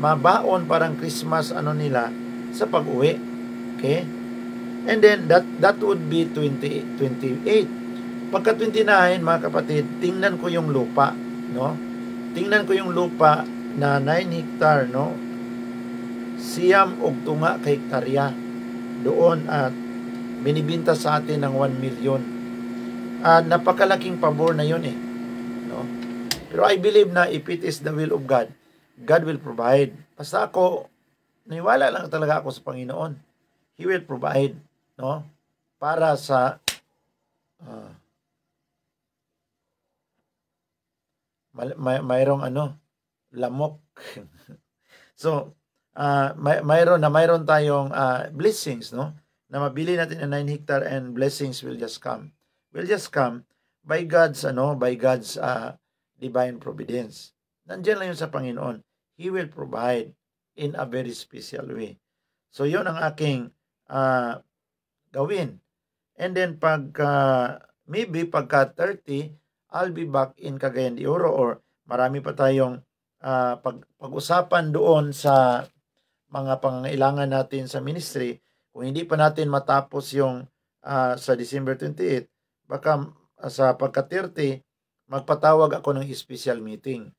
mabaon parang Christmas ano nila sa pag-uwi. Okay? And then that that would be 20, 28. Pagka 29 mga kapatid, tingnan ko yung lupa, no? Tingnan ko yung lupa na 9 hektar, no? Siyam og tunga ka hektarya doon at binibinta sa atin ng 1 million uh, napakalaking pabor na yun eh. No? Pero I believe na if it is the will of God, God will provide. Basta ako, naniwala lang talaga ako sa Panginoon. He will provide. No? Para sa uh, may, mayroong ano, lamok. so, uh, may, mayroon na mayroon tayong uh, blessings, no? Na mabili natin ang 9 hectare and blessings will just come will just come by God's ano, by God's uh, divine providence. Nandiyan lang yun sa Panginoon. He will provide in a very special way. So yun ang aking uh, gawin. And then pag uh, maybe pagka 30, I'll be back in Cagayan de Oro or marami pa tayong uh, pag pag-usapan doon sa mga pangangailangan natin sa ministry. Kung hindi pa natin matapos yung uh, sa December 28, baka ah, sa pagka-30, magpatawag ako ng special meeting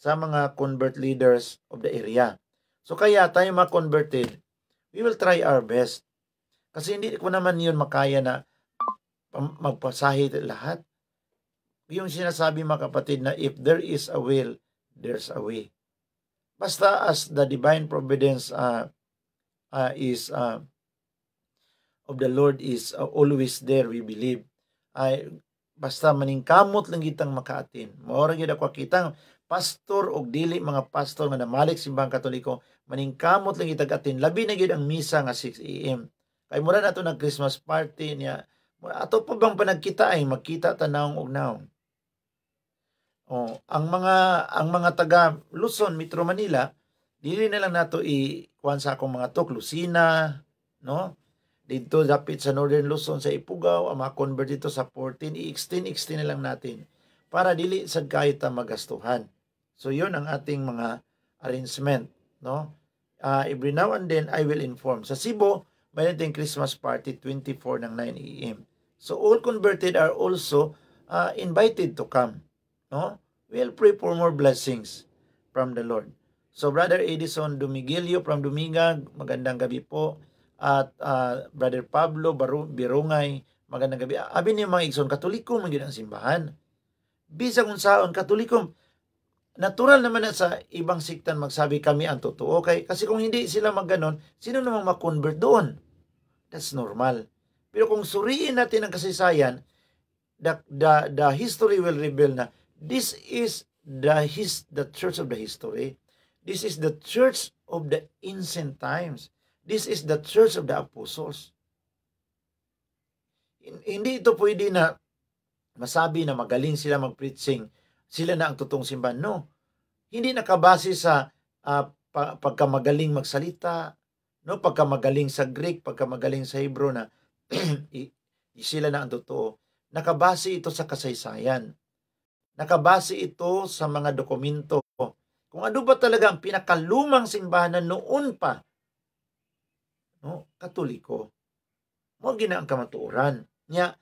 sa mga convert leaders of the area. So kaya tayo mga converted, we will try our best. Kasi hindi ko naman yun makaya na magpasahe lahat. Yung sinasabi mga kapatid na if there is a will, there's a way. Basta as the divine providence uh, uh, is uh, of the Lord is uh, always there, we believe ay basta maningkamot lang gitang makaatin. Maura gyud ako kitang pastor og dili mga pastor nga namalik simbang katoliko maningkamot lang gitag atin labi na gyud ang misa nga 6 AM. Kay mura nato na Christmas party niya. Ato pa bang panagkita ay makita tanawong og naong. Oh, ang mga ang mga taga Luzon, Metro Manila, dili na lang nato i kuan sa akong mga to, Lucina, no? dito dapit sa Northern Luzon sa Ipugaw ang ma-convert dito sa 14 i-extend extend na lang natin para dili sad kayo ta magastuhan so yon ang ating mga arrangement no uh, every now and then I will inform sa Cebu may nating Christmas party 24 ng 9 am so all converted are also uh, invited to come no we'll pray for more blessings from the Lord so brother Edison Dumigilio from Dumingag magandang gabi po at uh, Brother Pablo Baru Birungay, magandang gabi. Abi ni mga igsoon katoliko man ang simbahan. Bisag unsaon katoliko natural naman na sa ibang siktan magsabi kami ang totoo kay kasi kung hindi sila magganon, sino namang ma-convert doon? That's normal. Pero kung suriin natin ang kasaysayan, the, the, the history will reveal na this is the his the church of the history. This is the church of the ancient times. This is the church of the apostles. Hindi ito pwede na masabi na magaling sila mag-preaching, sila na ang totoong simbahan. No. Hindi nakabase sa uh, pa- pagkamagaling magsalita, no, pagkamagaling sa Greek, pagkamagaling sa Hebrew na sila na ang totoo. Nakabase ito sa kasaysayan. Nakabase ito sa mga dokumento. Kung ano ba talaga ang pinakalumang simbahan na noon pa no katoliko mo gina ang kamatuoran nya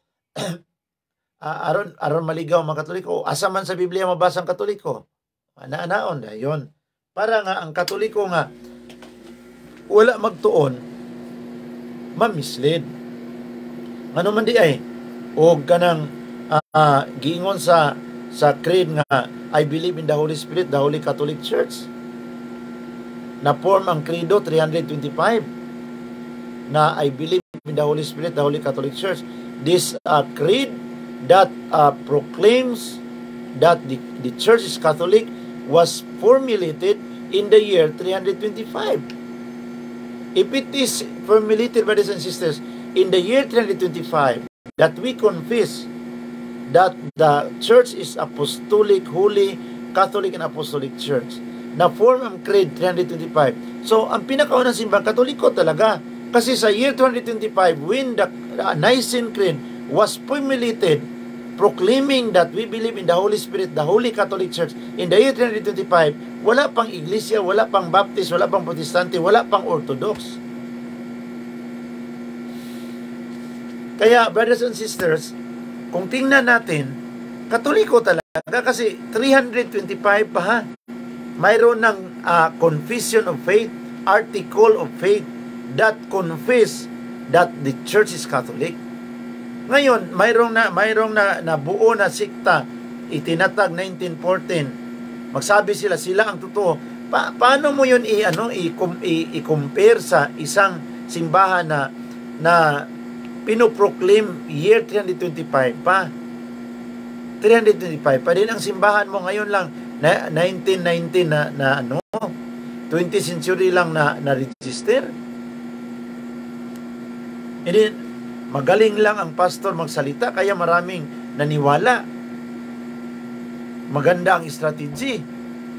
uh, aron aron maligaw mga katoliko asa man sa Biblia mabasa ang katoliko ana anaon na para nga ang katoliko nga wala magtuon mamisled ano man di ay o kanang uh, uh, giingon sa sa creed nga I believe in the Holy Spirit the Holy Catholic Church na form ang credo 325 na I believe in the Holy Spirit, the Holy Catholic Church. This uh, creed that uh, proclaims that the, the Church is Catholic was formulated in the year 325. If it is formulated, brothers and sisters, in the year 325, that we confess that the Church is apostolic, holy, Catholic, and Apostolic Church na form ang Creed 325. So, ang pinakaunang simbang, Katoliko talaga. Kasi sa year 2025, when the uh, Nicene Creed was promulgated, proclaiming that we believe in the Holy Spirit, the Holy Catholic Church, in the year 2025, wala pang iglesia, wala pang Baptist, wala pang Protestante, wala pang Orthodox. Kaya, brothers and sisters, kung tingnan natin, katoliko talaga kasi 325 pa ha. Mayroon ng uh, confession of faith, article of faith, that confess that the church is Catholic. Ngayon, mayroong na mayroong na nabuo na sikta itinatag 1914. Magsabi sila sila ang totoo. Pa, paano mo 'yun i ano i-compare i, sa isang simbahan na na pinoproclaim year 325 pa? 325 pa din ang simbahan mo ngayon lang na 1919 na, na ano 20 century lang na na register hindi, magaling lang ang pastor magsalita kaya maraming naniwala. Maganda ang strategy.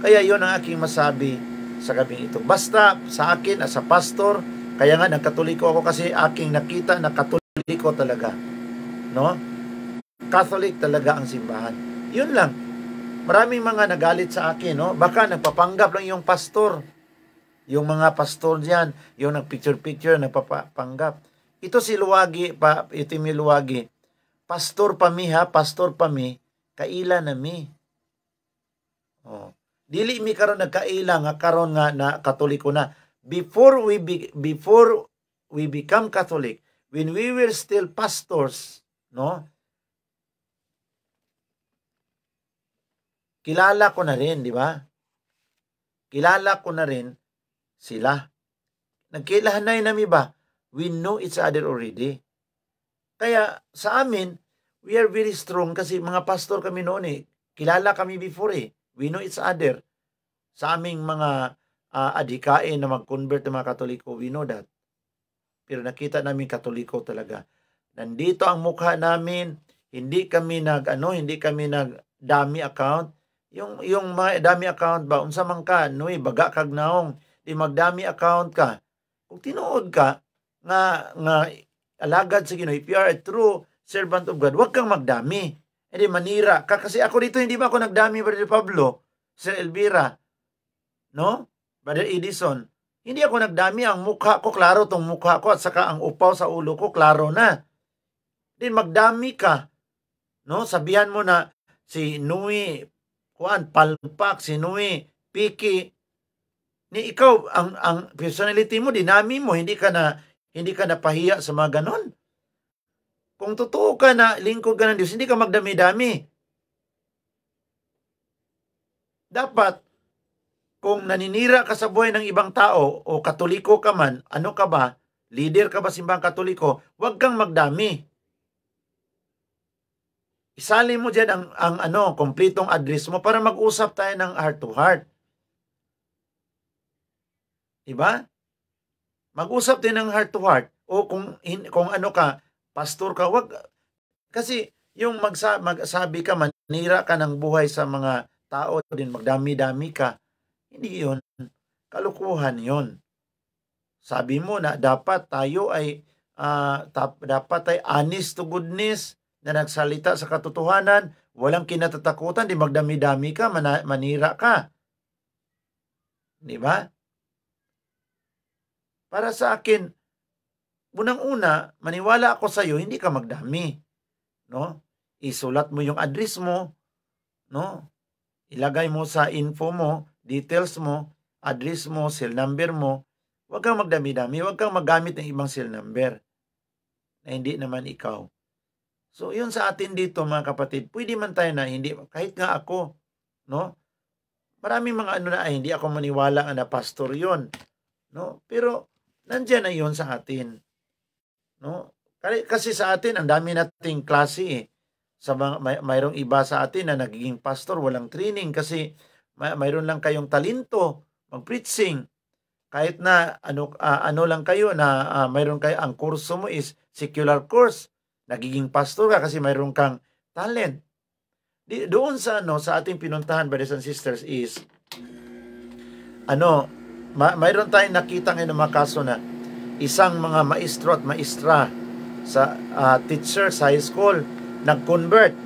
Kaya yon ang aking masabi sa gabing ito. Basta sa akin as a pastor, kaya nga nagkatoliko ako kasi aking nakita na katoliko talaga. No? Catholic talaga ang simbahan. Yun lang. Maraming mga nagalit sa akin, no? Baka nagpapanggap lang yung pastor. Yung mga pastor diyan, yung nagpicture-picture, nagpapanggap. Ito si Luwagi, pa, ito mi Luwagi. Pastor pa mi ha, pastor pa mi, kaila na mi. Oh. Dili mi karon nagkaila nga karon nga na katoliko na. Before we be, before we become Catholic, when we were still pastors, no? Kilala ko na rin, di ba? Kilala ko na rin sila. Nagkilahanay nami ba? We know each other already. Kaya sa amin, we are very strong kasi mga pastor kami noon eh. Kilala kami before eh. We know each other. Sa aming mga uh, ah, adikain na mag-convert ng mga Katoliko, we know that. Pero nakita namin Katoliko talaga. Nandito ang mukha namin, hindi kami nag ano, hindi kami nag dami account. Yung yung mga dami account ba unsa man ka no baga kag naong di magdami account ka. Kung tinuod ka, nga nga alagad sa Ginoo, if you are a true servant of God, wag kang magdami. Hindi manira kasi ako dito hindi ba ako nagdami Brother Pablo, Sir Elvira, no? Brother Edison, hindi ako nagdami ang mukha ko, klaro tong mukha ko at saka ang upaw sa ulo ko, klaro na. Din magdami ka. No, sabihan mo na si Nui kuan palpak si Nui Piki ni ikaw ang ang personality mo dinami mo hindi ka na hindi ka napahiya sa mga ganon. Kung totoo ka na lingkod ka ng Diyos, hindi ka magdami-dami. Dapat, kung naninira ka sa buhay ng ibang tao o katoliko ka man, ano ka ba, leader ka ba simbang katoliko, huwag kang magdami. Isali mo dyan ang, ang ano, kompletong address mo para mag-usap tayo ng heart to heart. Diba? Mag-usap din ng heart to heart o kung in, kung ano ka, pastor ka, wag kasi yung magsa, magsabi ka manira ka ng buhay sa mga tao din magdami-dami ka. Hindi 'yon. Kalukuhan 'yon. Sabi mo na dapat tayo ay uh, tap, dapat ay honest to goodness na nagsalita sa katotohanan, walang kinatatakutan, di magdami-dami ka, manira ka. Di ba? Para sa akin, unang-una, maniwala ako sa iyo, hindi ka magdami. No? Isulat mo yung address mo, no? Ilagay mo sa info mo, details mo, address mo, cell number mo. Huwag kang magdami-dami, huwag kang magamit ng ibang cell number na hindi naman ikaw. So, yun sa atin dito mga kapatid, pwede man tayo na hindi, kahit nga ako, no? Maraming mga ano na ay hindi ako maniwala na pastor yun, no? Pero Nandiyan na 'yon sa atin. No? Kasi sa atin ang dami nating klase eh. Sa mga, may, mayroong iba sa atin na nagiging pastor, walang training kasi may, mayroon lang kayong talento mag-preaching. Kahit na ano uh, ano lang kayo na uh, mayroon kayo ang kurso mo is secular course. Nagiging pastor ka kasi mayroon kang talent. Di, doon sa ano sa ating pinuntahan brothers and sisters is ano Ma- mayroon tayong nakita ngayon ng mga kaso na isang mga maestro at maestra sa uh, teacher sa high school nag-convert.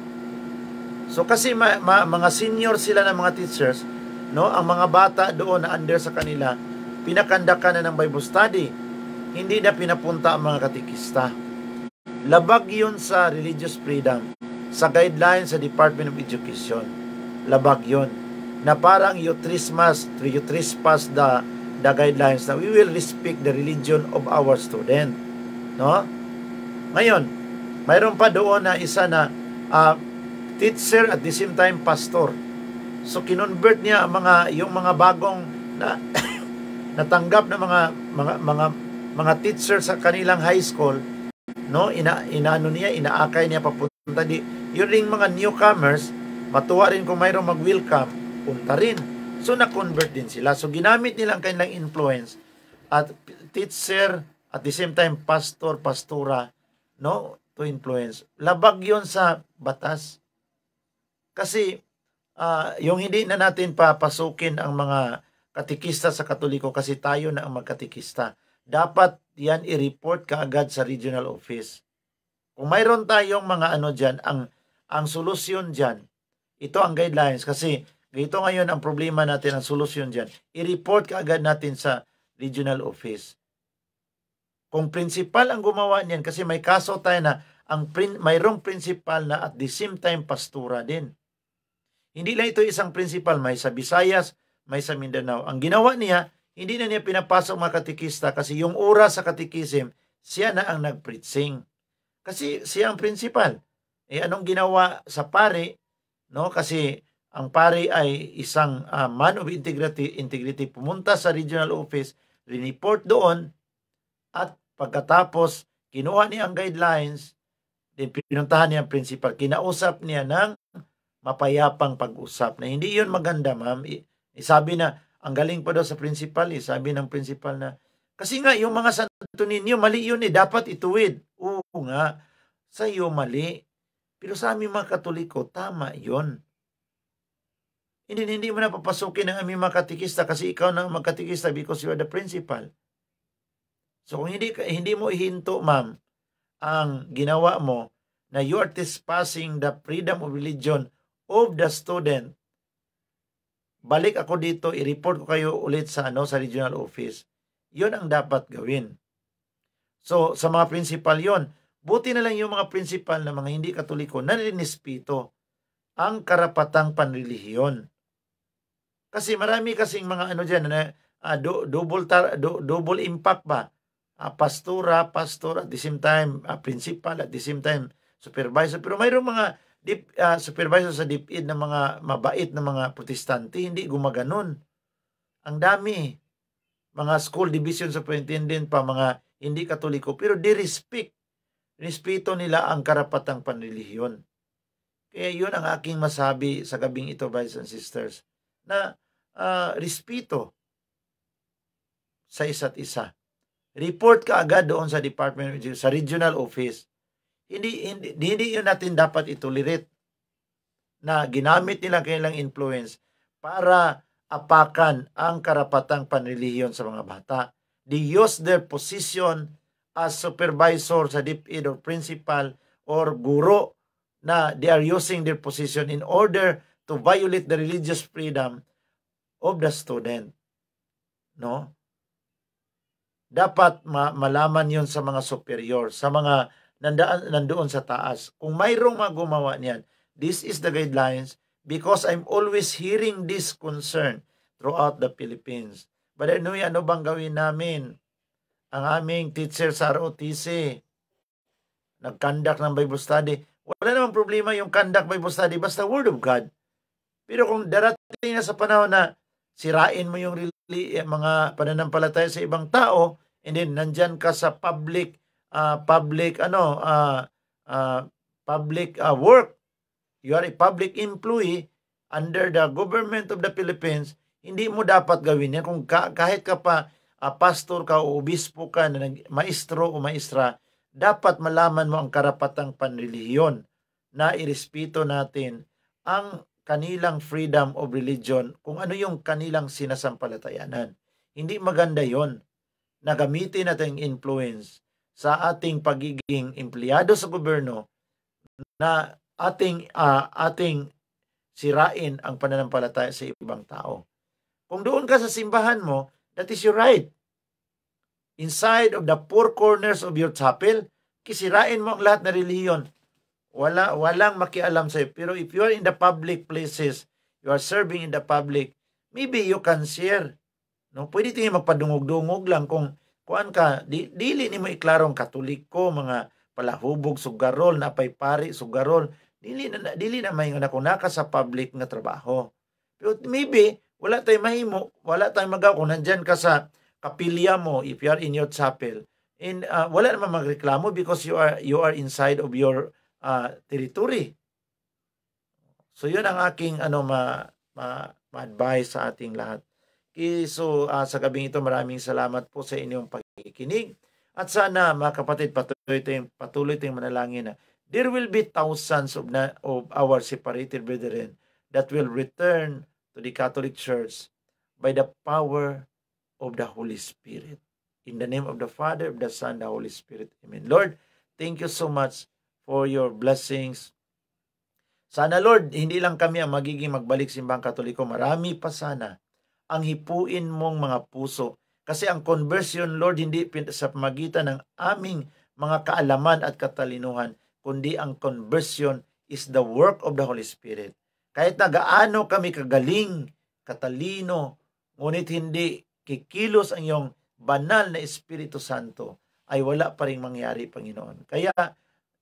So kasi ma- ma- mga senior sila ng mga teachers, no? Ang mga bata doon na under sa kanila, pinakandakan na ng Bible study. Hindi na pinapunta ang mga katikista. Labag 'yun sa religious freedom, sa guidelines sa Department of Education. Labag 'yun na parang you trespass, you trespass the the guidelines na we will respect the religion of our student. No? Ngayon, mayroon pa doon na isa na uh, teacher at the same time pastor. So kinonvert niya ang mga yung mga bagong na natanggap na mga mga mga mga teacher sa kanilang high school, no? Ina inaano niya, inaakay niya papunta di. Yung ring mga newcomers, matuwa rin kung mayroong mag-welcome, punta rin So, na-convert din sila. So, ginamit nilang kanilang influence at teacher, at the same time, pastor, pastora, no, to influence. Labag yon sa batas. Kasi, uh, yung hindi na natin papasukin ang mga katikista sa katoliko kasi tayo na ang magkatikista. Dapat yan i-report kaagad sa regional office. Kung mayroon tayong mga ano diyan, ang, ang solusyon diyan. ito ang guidelines kasi ito ngayon ang problema natin, ang solusyon dyan. I-report ka agad natin sa regional office. Kung principal ang gumawa niyan, kasi may kaso tayo na ang prin, mayroong principal na at the same time pastura din. Hindi lang ito isang principal, may sa Visayas, may sa Mindanao. Ang ginawa niya, hindi na niya pinapasok mga katikista kasi yung oras sa katikisim, siya na ang nag-preaching. Kasi siya ang principal. Eh anong ginawa sa pare, no? Kasi ang pare ay isang uh, man of integrity, integrity pumunta sa regional office, report doon at pagkatapos kinuha niya ang guidelines, din pinuntahan niya ang principal, kinausap niya ng mapayapang pag-usap na hindi yun maganda ma'am. Eh, sabi na, ang galing pa daw sa principal eh. Sabi ng principal na, kasi nga yung mga santo ninyo, mali yun eh. Dapat ituwid. Oo nga, sa iyo mali. Pero sa aming mga katoliko, tama yon hindi, hindi mo na papasukin ang aming mga katikista kasi ikaw na magkatikista because you are the principal. So kung hindi, hindi mo ihinto, ma'am, ang ginawa mo na you are trespassing the freedom of religion of the student, balik ako dito, i-report ko kayo ulit sa, ano, sa regional office. Yun ang dapat gawin. So, sa mga principal yon buti na lang yung mga principal na mga hindi katoliko na nilinespito ang karapatang panrelihiyon. Kasi marami kasing mga ano diyan na, ano, uh, do, double, tar, do, double impact ba? Uh, pastura, pastor, at the same time, uh, principal, at the same time, supervisor. Pero mayroong mga dip, uh, supervisor sa DepEd na mga mabait na mga protestante, hindi gumaganon. Ang dami. Mga school division superintendent pa, mga hindi katoliko. Pero di respect. Respeto nila ang karapatang panrelihiyon. Kaya yun ang aking masabi sa gabing ito, brothers and sisters na uh, respeto sa isa't isa. Report ka agad doon sa department, sa regional office. Hindi, hindi, hindi yun natin dapat itolerate na ginamit nila kanilang influence para apakan ang karapatang panrelihiyon sa mga bata. They use their position as supervisor sa DepEd or principal or guro na they are using their position in order to violate the religious freedom of the student. No? Dapat ma- malaman yon sa mga superior, sa mga nandaan, nandoon sa taas. Kung mayroong magumawa niyan, this is the guidelines because I'm always hearing this concern throughout the Philippines. But anyway, ano bang gawin namin? Ang aming teacher sa ROTC, nag-conduct ng Bible study. Wala namang problema yung conduct Bible study, basta Word of God. Pero kung darating na sa panahon na sirain mo yung eh, mga pananampalataya sa ibang tao, and then nandyan ka sa public, uh, public, ano, uh, uh, public uh, work, you are a public employee under the government of the Philippines, hindi mo dapat gawin yan. Kung ka, kahit ka pa uh, pastor ka o obispo ka, na nag, maestro o maestra, dapat malaman mo ang karapatang panrelihiyon na irespeto natin ang kanilang freedom of religion, kung ano yung kanilang sinasampalatayanan. Hindi maganda yon na gamitin natin influence sa ating pagiging empleyado sa gobyerno na ating uh, ating sirain ang pananampalataya sa ibang tao. Kung doon ka sa simbahan mo, that is your right. Inside of the four corners of your chapel, kisirain mo ang lahat na reliyon wala, walang makialam sa'yo. Pero if you are in the public places, you are serving in the public, maybe you can share. No? Pwede tingi magpadungog-dungog lang kung kuan ka, di, dili ni mo iklarong katoliko, mga palahubog, sugarol, na pay pari sugarol, dili na, dili na may na naka sa public nga trabaho. Pero maybe, wala tay mahimo, wala tay magaw kung nandyan ka sa kapilya mo if you are in your chapel. in uh, ah, wala naman magreklamo because you are you are inside of your uh, territory. So yun ang aking ano ma, ma, ma-advise sa ating lahat. Eh, so uh, sa gabing ito maraming salamat po sa inyong pagkikinig. At sana mga kapatid patuloy tayong patuloy tayong manalangin na there will be thousands of, na, of our separated brethren that will return to the Catholic Church by the power of the Holy Spirit. In the name of the Father, of the Son, the Holy Spirit. Amen. Lord, thank you so much for your blessings. Sana Lord, hindi lang kami ang magiging magbalik simbang katoliko, marami pa sana ang hipuin mong mga puso. Kasi ang conversion, Lord, hindi sa pamagitan ng aming mga kaalaman at katalinuhan, kundi ang conversion is the work of the Holy Spirit. Kahit na gaano kami kagaling, katalino, ngunit hindi kikilos ang iyong banal na Espiritu Santo, ay wala pa rin mangyari, Panginoon. Kaya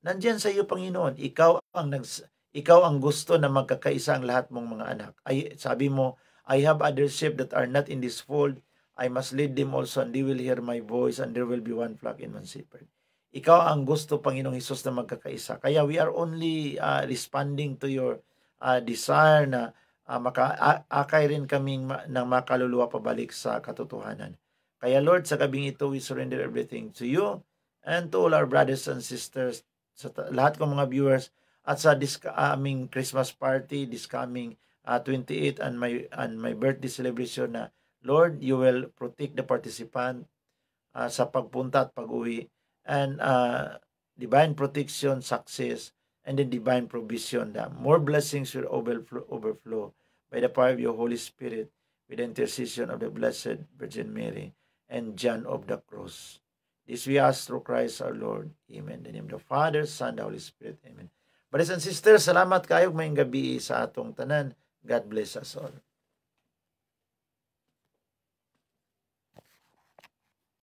Nandiyan sa iyo, Panginoon. Ikaw ang, nags, ikaw ang gusto na magkakaisa ang lahat mong mga anak. Ay, sabi mo, I have other sheep that are not in this fold. I must lead them also and they will hear my voice and there will be one flock in one shepherd. Ikaw ang gusto, Panginoong Hesus, na magkakaisa. Kaya we are only uh, responding to your uh, desire na uh, ah, maka-akay rin kaming ma- ng makaluluwa pabalik sa katotohanan. Kaya Lord, sa gabing ito, we surrender everything to you and to all our brothers and sisters sa lahat ng mga viewers at sa this coming ah, Christmas party this coming uh, ah, 28 and my and my birthday celebration na Lord you will protect the participant uh, sa pagpunta at pag-uwi and uh, divine protection success and then divine provision that more blessings will overflow, overflow by the power of your Holy Spirit with the intercession of the Blessed Virgin Mary and John of the Cross. This we ask through Christ our Lord. Amen. In the name of the Father, Son, the Holy Spirit. Amen. Brothers and sisters, salamat kayo ngayong gabi sa atong tanan. God bless us all.